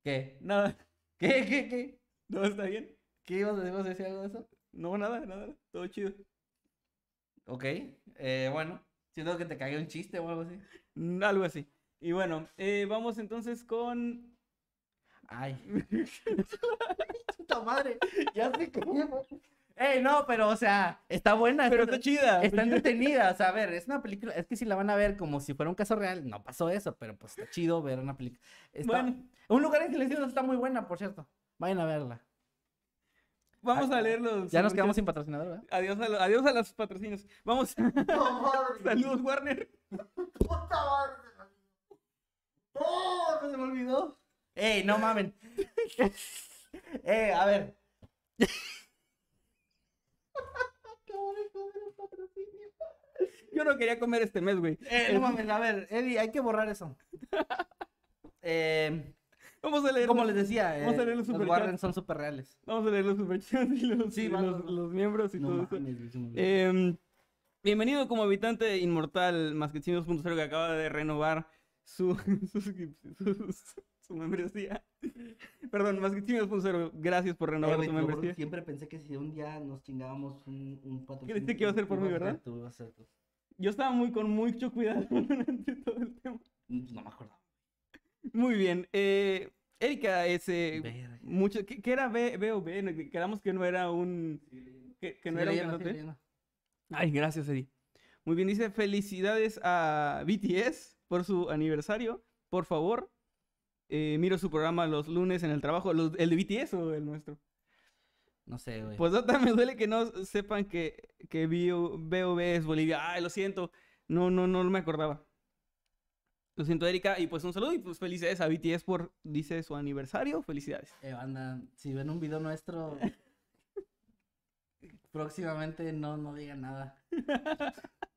¿Qué? Nada. ¿Qué, qué, qué? ¿No está bien? ¿Qué ibas a decir algo de eso? No, nada, nada, todo chido. Ok, eh, bueno, siento que te cagué un chiste o algo así. Mm, algo así. Y bueno, eh, vamos entonces con Ay. Puta madre. Ya sé cómo. Ey, no, pero o sea, está buena. Pero está, chida. Está entretenida. a ver, es una película. Es que si la van a ver como si fuera un caso real, no pasó eso, pero pues está chido ver una película. Bueno. Un lugar en que les digo está muy buena, por cierto. Vayan a verla. Vamos a, ah, leerlos. Ya nos quedamos sin patrocinador, Adiós a, los adiós a los patrocinios. Vamos. Saludos, Warner. Puta madre. ¡Oh! No se me olvidó. ¡Ey, no mamen! Ey, a ver! Yo no quería comer este mes, güey. Eh, no mames, a ver, Eddie, hay que borrar eso. Em, vamos a leer. Como les decía, vamos a eh, leer los, los son super reales. Vamos a leer los superchats y los, sí, los, miembros y todo em, bienvenido como habitante inmortal, más que 2.0 que acaba de renovar su, su Perdón, más que sponsor. gracias por renovar eh, tu membresía. Siempre pensé que si un día nos chingábamos un, un patrocinio. ¿Qué que iba a ser por mí, verdad? Yo estaba muy con mucho cuidado todo el tema. No me acuerdo. Muy bien. Eh, Erika ese. mucho. ¿Qué, era B, B, o B? Quedamos que no era un. Que, no era un Ay, gracias, Eri. Muy bien, dice felicidades a BTS por su aniversario. Por favor, eh, miro su programa los lunes en el trabajo, el de BTS o el nuestro. No sé, güey. Pues me duele que no sepan que, que BOB es Bolivia. Ay, lo siento. No, no, no, me acordaba. Lo siento, Erika. Y pues un saludo y pues felicidades a BTS por, dice, su aniversario. Felicidades. Eh, banda, si ven un video nuestro próximamente, no, no digan nada.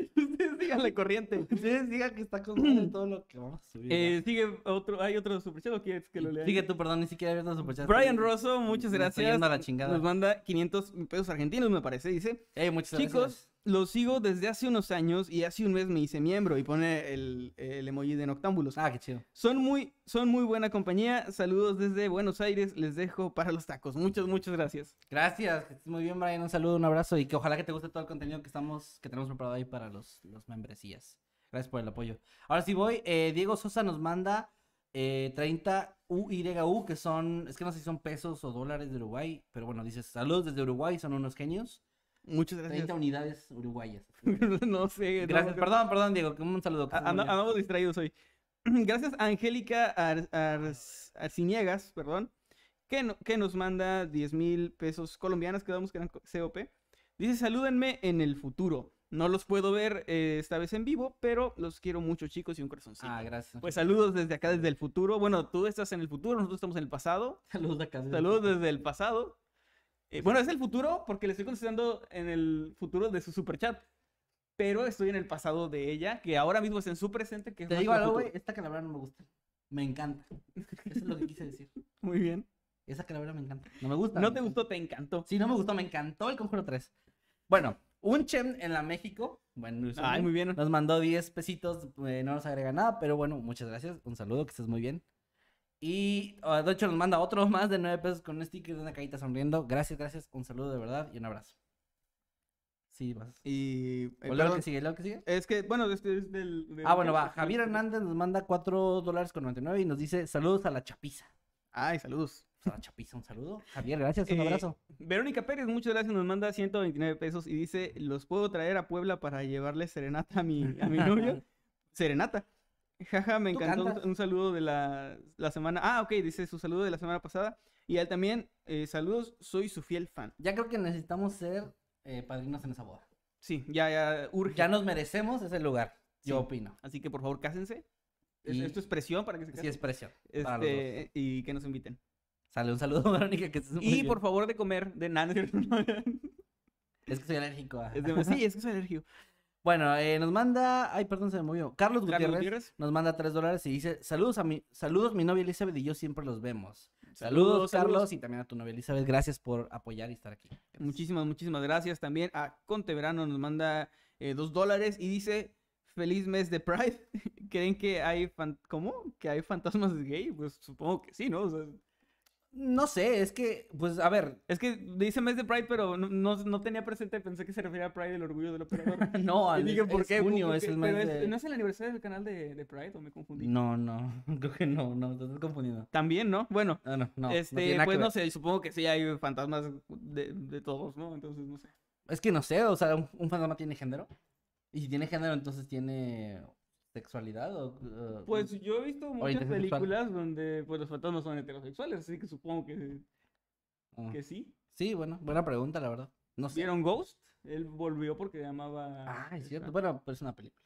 Ustedes díganle la corriente. Ustedes digan que está con todo lo que vamos a subir. Eh, sigue otro, hay otro superchat o quieres que lo lea? Sigue tú, perdón, ni siquiera super superchat. Brian Rosso, muchas gracias. Nos manda 500 pesos argentinos, me parece, dice. hey muchas gracias. Chicos, lo sigo desde hace unos años y hace un mes me hice miembro y pone el, emoji de Noctámbulos. Ah, qué chido. Son muy, son muy buena compañía. Saludos desde Buenos Aires. Les dejo para los tacos. Muchas, muchas gracias. Gracias. muy bien, Brian. Un saludo, un abrazo y que ojalá que te guste todo el contenido que estamos, que tenemos preparado ahí para los, membresías. Gracias por el apoyo. Ahora sí voy. Eh, Diego Sosa nos manda 30 eh, UYU, que son, es que no sé si son pesos o dólares de Uruguay, pero bueno, dice saludos desde Uruguay, son unos genios. Muchas gracias. 30 unidades uruguayas. no sé. Gracias. perdón, perdón, Diego. Un saludo. Ah, andamos distraídos hoy. Gracias a Angélica Ar, Ar, Arciniegas, perdón, que, que nos manda 10 mil pesos colombianos, quedamos que eran COP. Dice, salúdenme en el futuro. No los puedo ver eh, esta vez en vivo, pero los quiero mucho, chicos, y un corazoncito. Ah, gracias. Pues saludos desde acá, desde el futuro. Bueno, tú estás en el futuro, nosotros estamos en el pasado. Saludos acá. saludos desde el pasado. Eh, bueno, es el futuro porque le estoy contestando en el futuro de su super chat. Pero estoy en el pasado de ella, que ahora mismo es en su presente. Que Te digo algo, güey. Esta calavera no me gusta. Me encanta. Eso es lo que quise decir. Muy bien. Esa calavera me encanta. No me gusta. No te gustó, te encantó. Sí, no me gustó, me encantó el conjuro 3. Bueno, un chem en la México. Bueno, muy bien. Nos mandó 10 pesitos. Eh, no nos agrega nada, pero bueno, muchas gracias. Un saludo, que estés muy bien. Y ah, de hecho nos manda otro más de 9 pesos con un sticker de una cajita sonriendo. Gracias, gracias. Un saludo de verdad y un abrazo. Sí, vas. Y. Eh, que sigue? ¿Lo que sigue? Es que, bueno, este es del. ah, bueno, va. Javier Hernández nos manda 4 dólares con 99 y nos dice: Saludos a la chapiza. Ay, saludos. Pues, a la chapiza, un saludo. Javier, gracias, un eh, abrazo. Verónica Pérez, muchas gracias, nos manda 129 pesos y dice: Los puedo traer a Puebla para llevarle serenata a mi, a mi novio. serenata. Jaja, me encantó un, saludo de la, semana. Ah, ok, dice su saludo de la semana pasada. Y él también, eh, saludos, soy su fiel fan. Ya creo que necesitamos ser eh, padrinos en esa boda. Sí, ya, ya urge. Ya nos merecemos ese lugar, yo opino. Así que por favor, cásense. Esto es presión para que se casen. Sí, es presión. Este, y que nos inviten. Sale un saludo, Verónica, que muy Y por favor, de comer, de nada. es que soy alérgico. sí, es que soy alérgico. Bueno, eh, nos manda. Ay, perdón, se me movió. Carlos Gutiérrez, nos manda tres dólares y dice: Saludos a mi, saludos, mi novia Elizabeth y yo siempre los vemos. Saludos, Carlos, y también a tu novia Elizabeth. Gracias por apoyar y estar aquí. Muchísimas, muchísimas gracias. También a Conte Verano nos manda eh, dos dólares y dice: Feliz mes de Pride. ¿Creen que hay. ¿Cómo? ¿Que hay fantasmas gay? Pues supongo que sí, ¿no? O sea, no sé, es que, pues, a ver. Es que dice mes de Pride, pero no, no, tenía presente, pensé que se refería a Pride, el orgullo del operador. no, al, ¿por qué? junio es el mes de... ¿No es el aniversario del canal de, de, Pride o me confundí? No, no, creo que no, no, te estás confundiendo. También, ¿no? Bueno, ah, no, no, no este, pues no sé, supongo que sí hay fantasmas de, de, todos, ¿no? Entonces, no sé. Es que no sé, o sea, un fantasma tiene género. Y si tiene género, entonces tiene sexualidad? O, uh, pues yo he visto muchas películas donde pues, los fantasmas son heterosexuales, así que supongo que, ah. que sí. Sí, bueno, buena pregunta, la verdad. No ¿Vieron Ghost? Él volvió porque llamaba. Ah, es cierto. Bueno, pero es una película.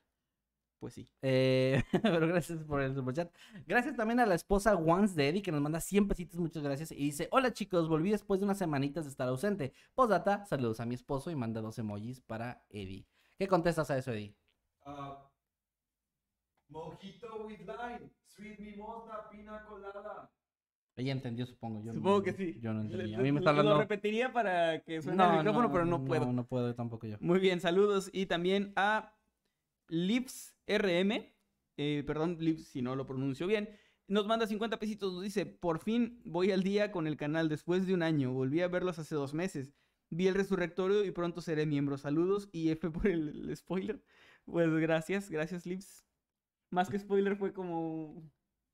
Pues sí. Eh, pero gracias por el superchat. Gracias también a la esposa Once de Eddie que nos manda 100 pesitos. Muchas gracias. Y dice: Hola chicos, volví después de unas semanitas de estar ausente. Postdata, saludos a mi esposo y manda dos emojis para Eddie. ¿Qué contestas a eso, Eddie? Ah, Mojito with lime sweet mimosa, pina colada. Ella entendió, supongo. Yo supongo que sí. Yo no entendí. A mí me está hablando. Lo repetiría para que suene el micrófono, pero no puedo. No, no puedo tampoco yo. Muy bien, saludos. Y también a Lips RM. Eh, perdón, Lips, si no lo pronuncio bien. Nos manda 50 pesitos. Nos dice: Por fin voy al día con el canal después de un año. Volví a verlos hace dos meses. Vi el resurrectorio y pronto seré miembro. Saludos y F por el spoiler. Pues gracias, gracias, Lips. Más que spoiler fue como...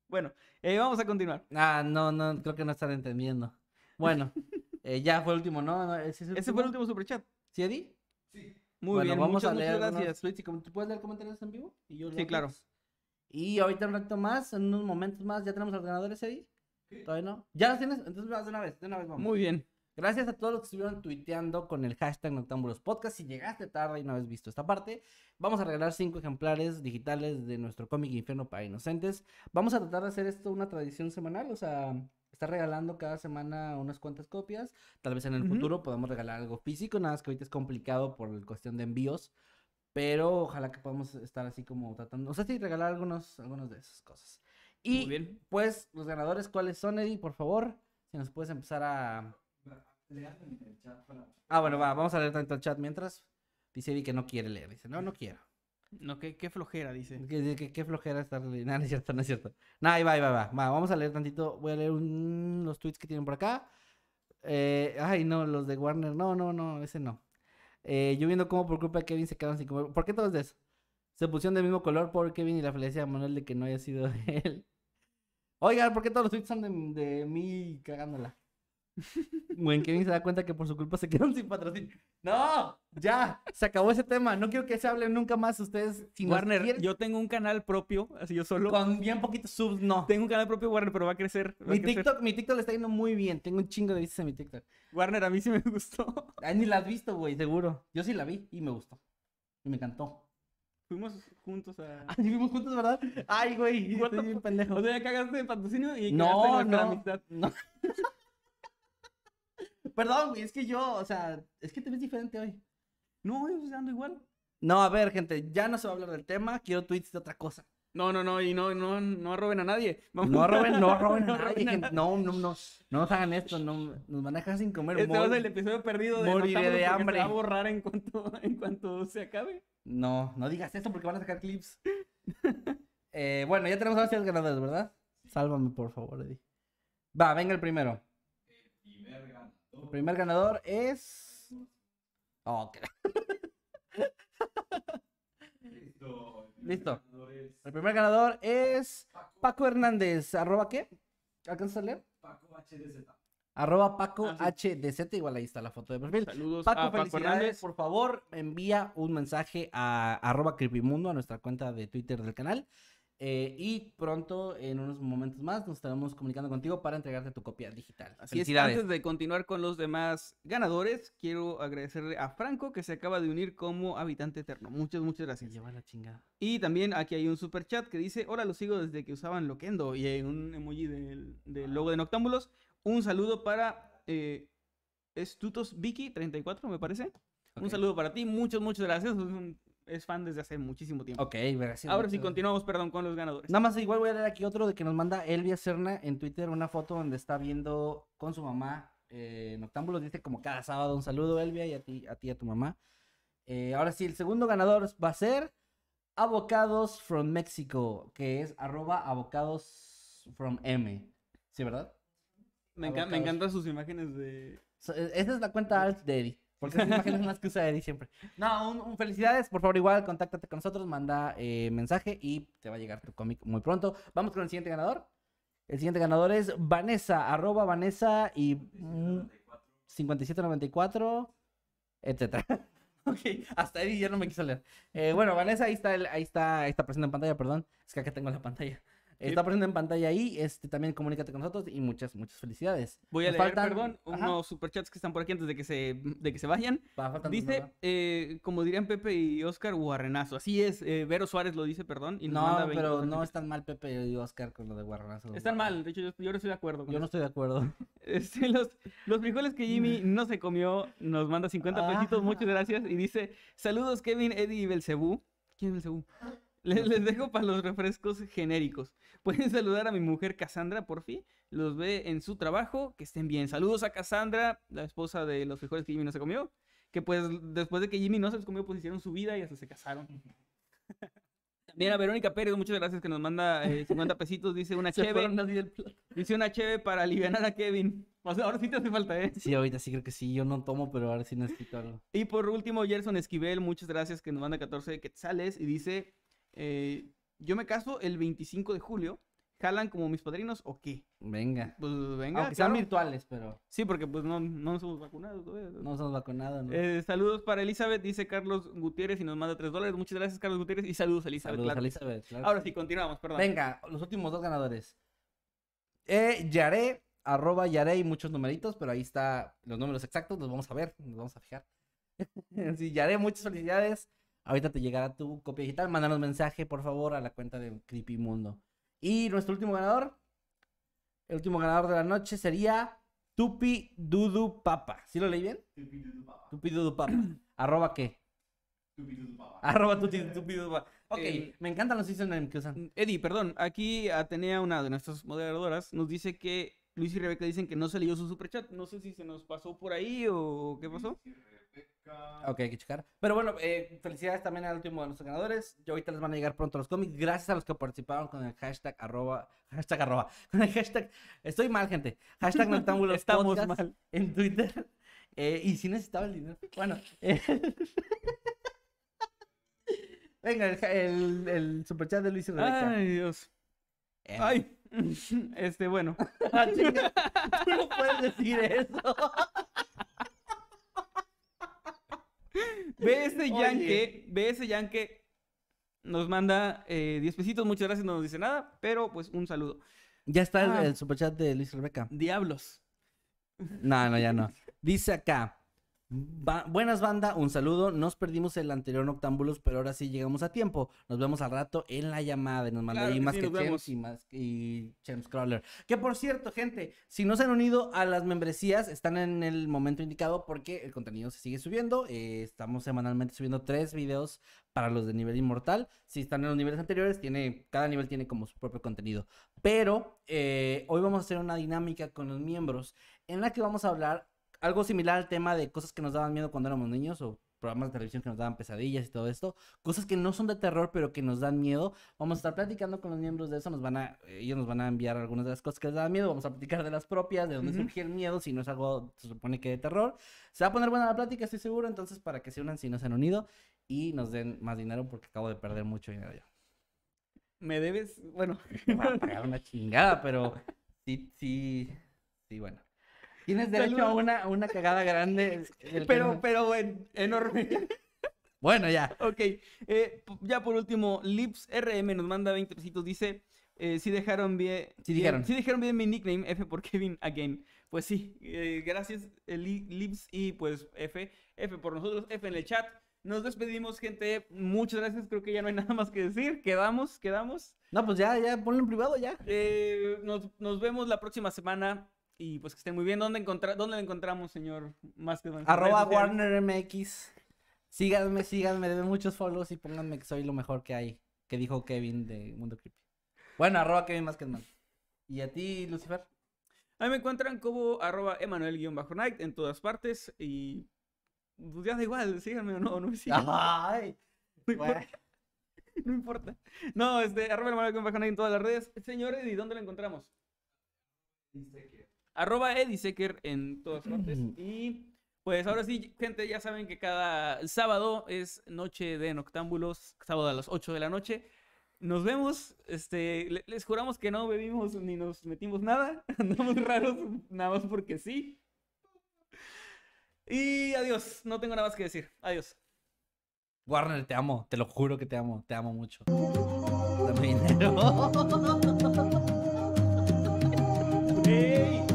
Bueno, eh, vamos a continuar. Ah, no, no, creo que no están entendiendo. Bueno, eh, ya fue el último, ¿no? ese, fue el último superchat. ¿Sí, Eddie? Sí. Muy bien, vamos muchas, a leer muchas gracias. ¿tú puedes leer comentarios en vivo? Y sí, claro. Y ahorita un rato más, en unos momentos más, ¿ya tenemos ordenadores, Eddie? ¿Todavía no? ¿Ya los tienes? Entonces, de una vez, de una vez vamos. Muy bien. Gracias a todos los que estuvieron tuiteando con el hashtag Noctámbulos Podcast. Si llegaste tarde y no has visto esta parte, vamos a regalar cinco ejemplares digitales de nuestro cómic Infierno para Inocentes. Vamos a tratar de hacer esto una tradición semanal, o sea, estar regalando cada semana unas cuantas copias. Tal vez en el futuro podamos regalar algo físico, nada más que ahorita es complicado por la cuestión de envíos. Pero ojalá que podamos estar así como tratando, o sea, sí, regalar algunos, algunos de esas cosas. Y bien. pues los ganadores, ¿cuáles son, Eddie? Por favor, si nos puedes empezar a Ah, bueno, va, vamos a leer tanto el chat mientras. Dice Vi que no quiere leer. Dice, no, no quiero. No, qué, flojera, dice. Qué, flojera estar leyendo. No, no es cierto, no es cierto. No, ahí va, ahí va, va. vamos a leer tantito. Voy a leer los tweets que tienen por acá. Eh, ay, no, los de Warner. No, no, no, ese no. Eh, yo viendo cómo por culpa de Kevin se quedaron sin comer. ¿Por qué todos de eso? Se pusieron del mismo color por Kevin y la felicidad de Manuel de que no haya sido él. Oigan, ¿por qué todos los tweets son de mí cagándola? Buen Kevin se da cuenta que por su culpa se quedaron sin patrocinio. ¡No! Ya, se acabó ese tema. No quiero que se hable nunca más ustedes sin Warner. Yo tengo un canal propio, así yo solo. Con bien poquitos subs, no. Tengo un canal propio, Warner, pero va a crecer. mi, TikTok, mi TikTok le está yendo muy bien. Tengo un chingo de vistas en mi TikTok. Warner, a mí sí me gustó. Ay, ni la has visto, güey, seguro. Yo sí la vi y me gustó. Y me encantó. Fuimos juntos a. Ah, fuimos juntos, ¿verdad? Ay, güey. Estoy bien pendejo. O sea, cagaste de patrocinio y no, cagaste en no, amistad. No. Perdón, güey, es que yo, o sea, es que te ves diferente hoy. No, yo estoy pues, ando igual. No, a ver, gente, ya no se va a hablar del tema. Quiero tweets de otra cosa. No, no, no, y no, no, no roben a nadie. No roben, no roben a nadie. No, no, no, no nos hagan esto, no, nos van a dejar sin comer. Este es el episodio perdido de hambre. Se a borrar en cuanto, en cuanto se acabe. No, no digas esto porque van a sacar clips. eh, bueno, ya tenemos a los ganadores, ¿verdad? Sálvame, por favor, Eddie. Va, venga el primero. El primer ganador es. Oh, okay. Listo. El primer ganador es Paco Hernández. ¿Arroba qué? ¿Alcanzas a leer? Paco HDZ. Arroba Paco HDZ. Ah, igual ahí está la foto de perfil. Saludos Paco, Hernández. Por favor, envía un mensaje a arroba a nuestra cuenta de Twitter del canal. Eh, y pronto, en unos momentos más, nos estaremos comunicando contigo para entregarte tu copia digital. Así es, antes de continuar con los demás ganadores, quiero agradecerle a Franco que se acaba de unir como habitante eterno. Muchas, muchas gracias. Lleva la chingada. Y también aquí hay un super chat que dice: Hola, lo sigo desde que usaban Loquendo. Y hay un emoji del, ah. logo de Noctámbulos. Un saludo para eh, Estutos Vicky 34, me parece. Un saludo para ti, muchas, muchas gracias es fan desde hace muchísimo tiempo. Ok, gracias. Ahora sí, continuamos, perdón, con los ganadores. Nada más, igual voy a leer aquí otro de que nos manda Elvia Cerna en Twitter una foto donde está viendo con su mamá eh, en Noctámbulos. Dice como cada sábado un saludo, Elvia, y a ti, a ti, a tu mamá. Eh, ahora sí, el segundo ganador va a ser Avocados from Mexico, que es arroba avocados from M. ¿Sí, verdad? Me, encantan sus imágenes de... E, esa esta es la cuenta alt de porque imágenes una excusa que Eddie siempre. No, un, felicidades. Por favor, igual, contáctate con nosotros, manda eh, mensaje y te va a llegar tu cómic muy pronto. Vamos con el siguiente ganador. El siguiente ganador es Vanessa, arroba Vanessa y 5794, etcétera. ok, hasta Eddie ya no me quiso leer. Eh, bueno, Vanessa, ahí está, ahí está, ahí está presente en pantalla, perdón. Es que acá tengo la pantalla. Está presente en pantalla ahí. Este, también comunícate con nosotros y muchas, muchas felicidades. Voy a leer, perdón, unos superchats que están por aquí antes de que se, de que se vayan. dice, eh, como dirían Pepe y Oscar, guarrenazo. Así es, eh, Vero Suárez lo dice, perdón. Y no, pero no están mal Pepe y Oscar con lo de guarrenazo. Están mal, de hecho yo, no estoy de acuerdo. yo no estoy de acuerdo. los, frijoles que Jimmy no se comió, nos manda 50 pesitos, ah. muchas gracias. Y dice, saludos Kevin, Eddie y Belcebú. ¿Quién es Belcebú? Les, dejo para los refrescos genéricos. Pueden saludar a mi mujer Cassandra, por fin. Los ve en su trabajo. Que estén bien. Saludos a Cassandra, la esposa de los mejores que Jimmy no se comió. Que pues después de que Jimmy no se los comió, pues hicieron su vida y hasta se casaron. También a Verónica Pérez, muchas gracias que nos manda 50 eh, pesitos. Dice una cheve. Dice una cheve para aliviar a Kevin. O ahora sí te hace falta, ¿eh? Sí, ahorita sí creo que sí. Yo no tomo, pero ahora sí necesito algo. Y por último, Gerson Esquivel, muchas gracias que nos manda 14 sales y dice eh, yo me caso el 25 de julio. ¿Jalan como mis padrinos o qué? Venga. Pues, pues venga. Aunque sean virtuales, pero. Sí, porque pues no, no vacunados No somos vacunados. Eh, saludos para Elizabeth, dice Carlos Gutiérrez y nos manda 3 dólares. Muchas gracias, Carlos Gutiérrez. Y saludos, Elizabeth. claro. Elizabeth. Ahora sí, continuamos, perdón. Venga, los últimos dos ganadores. Eh, Yaré, arroba Yaré y muchos numeritos, pero ahí está los números exactos. Los vamos a ver, nos vamos a fijar. sí, Yaré, muchas felicidades. Ahorita te llegará tu copia digital. Mándanos mensaje, por favor, a la cuenta de Creepy Mundo. Y nuestro último ganador, el último ganador de la noche sería Tupi Dudu Papa. ¿Sí lo leí bien? Tupi Dudu Papa. ¿Arroba qué? Tupi Dudu Papa. Arroba Tupi, Ok, me encantan los usernames que usan. Eddie, perdón, aquí tenía una de nuestras moderadoras, nos dice que Luis y Rebeca dicen que no se leyó su superchat. No sé si se nos pasó por ahí o qué pasó. Sí, Ok, hay que checar. Pero bueno, eh, felicidades también al último de nuestros ganadores. Yo ahorita les van a llegar pronto los cómics. Gracias a los que participaron con el hashtag arroba. Hashtag arroba. Con el hashtag. Estoy mal, gente. Hashtag Estamos mal. En Twitter. Eh, y si necesitaba el dinero. Bueno. Eh, venga, el, el, superchat de Luis y Ay, Dios. Ay. Este, bueno. Ah, tú no puedes decir eso. Ve BS Yankee, ese Yankee nos manda eh, diez 10 pesitos, muchas gracias, no nos dice nada, pero pues un saludo. Ya está el, ah. superchat de Luis Rebeca. Diablos. No, no, ya no. Dice acá buenas banda, un saludo. Nos perdimos el anterior Noctámbulos, pero ahora sí llegamos a tiempo. Nos vemos al rato en la llamada. nos mandó más que james y más Crawler. Que por cierto, gente, si no se han unido a las membresías, están en el momento indicado porque el contenido se sigue subiendo. Eh, estamos semanalmente subiendo tres videos para los de nivel inmortal. Si están en los niveles anteriores, tiene, cada nivel tiene como su propio contenido. Pero eh, hoy vamos a hacer una dinámica con los miembros en la que vamos a hablar algo similar al tema de cosas que nos daban miedo cuando éramos niños o programas de televisión que nos daban pesadillas y todo esto, cosas que no son de terror pero que nos dan miedo. Vamos a estar platicando con los miembros de eso, nos van a, ellos nos van a enviar algunas de las cosas que les dan miedo, vamos a platicar de las propias, de dónde uh el miedo, si no es algo, se supone que de terror. Se va a poner buena la plática, estoy seguro, entonces para que se unan si no se han unido y nos den más dinero porque acabo de perder mucho dinero yo. Me debes, bueno, me van a pagar una chingada, pero sí, sí, sí, bueno. Tienes derecho a una, una cagada grande. Pero, pero bueno enorme. Bueno, ya. Ok. Eh, ya por último, Lips RM nos manda 20 pesitos. Dice: eh, Si dejaron bien. Si dijeron. Si dijeron bien mi nickname, F por Kevin again. Pues sí, eh, gracias, Lips. Y pues F. F por nosotros, F en el chat. Nos despedimos, gente. Muchas gracias. Creo que ya no hay nada más que decir. Quedamos, quedamos. No, pues ya, ya, ponlo en privado ya. nos, nos vemos la próxima semana. Y pues que estén muy bien. ¿Dónde, encontrar dónde lo encontramos, señor Arroba WarnerMX. Síganme, síganme, denme muchos follows y pónganme que soy lo mejor que hay. Que dijo Kevin de Mundo Creepy. Bueno, arroba Kevin Más. ¿Y a ti, Lucifer? A mí me encuentran como arroba Emanuel-Night en todas partes. Y pues ya da igual, síganme o no, no Ay, no, importa. no este, arroba Emanuel-Night en todas las redes. Señor Eddie, ¿dónde lo encontramos? que arroba Edisecker en todas partes. Y pues ahora sí, gente, ya saben que cada sábado es noche de noctámbulos, sábado a las 8 de la noche. Nos vemos, este, les juramos que no bebimos ni nos metimos nada, andamos raros nada más porque sí. Y adiós, no tengo nada más que decir, adiós. Warner, te amo, te lo juro que te amo, te amo mucho. también ¡Ey!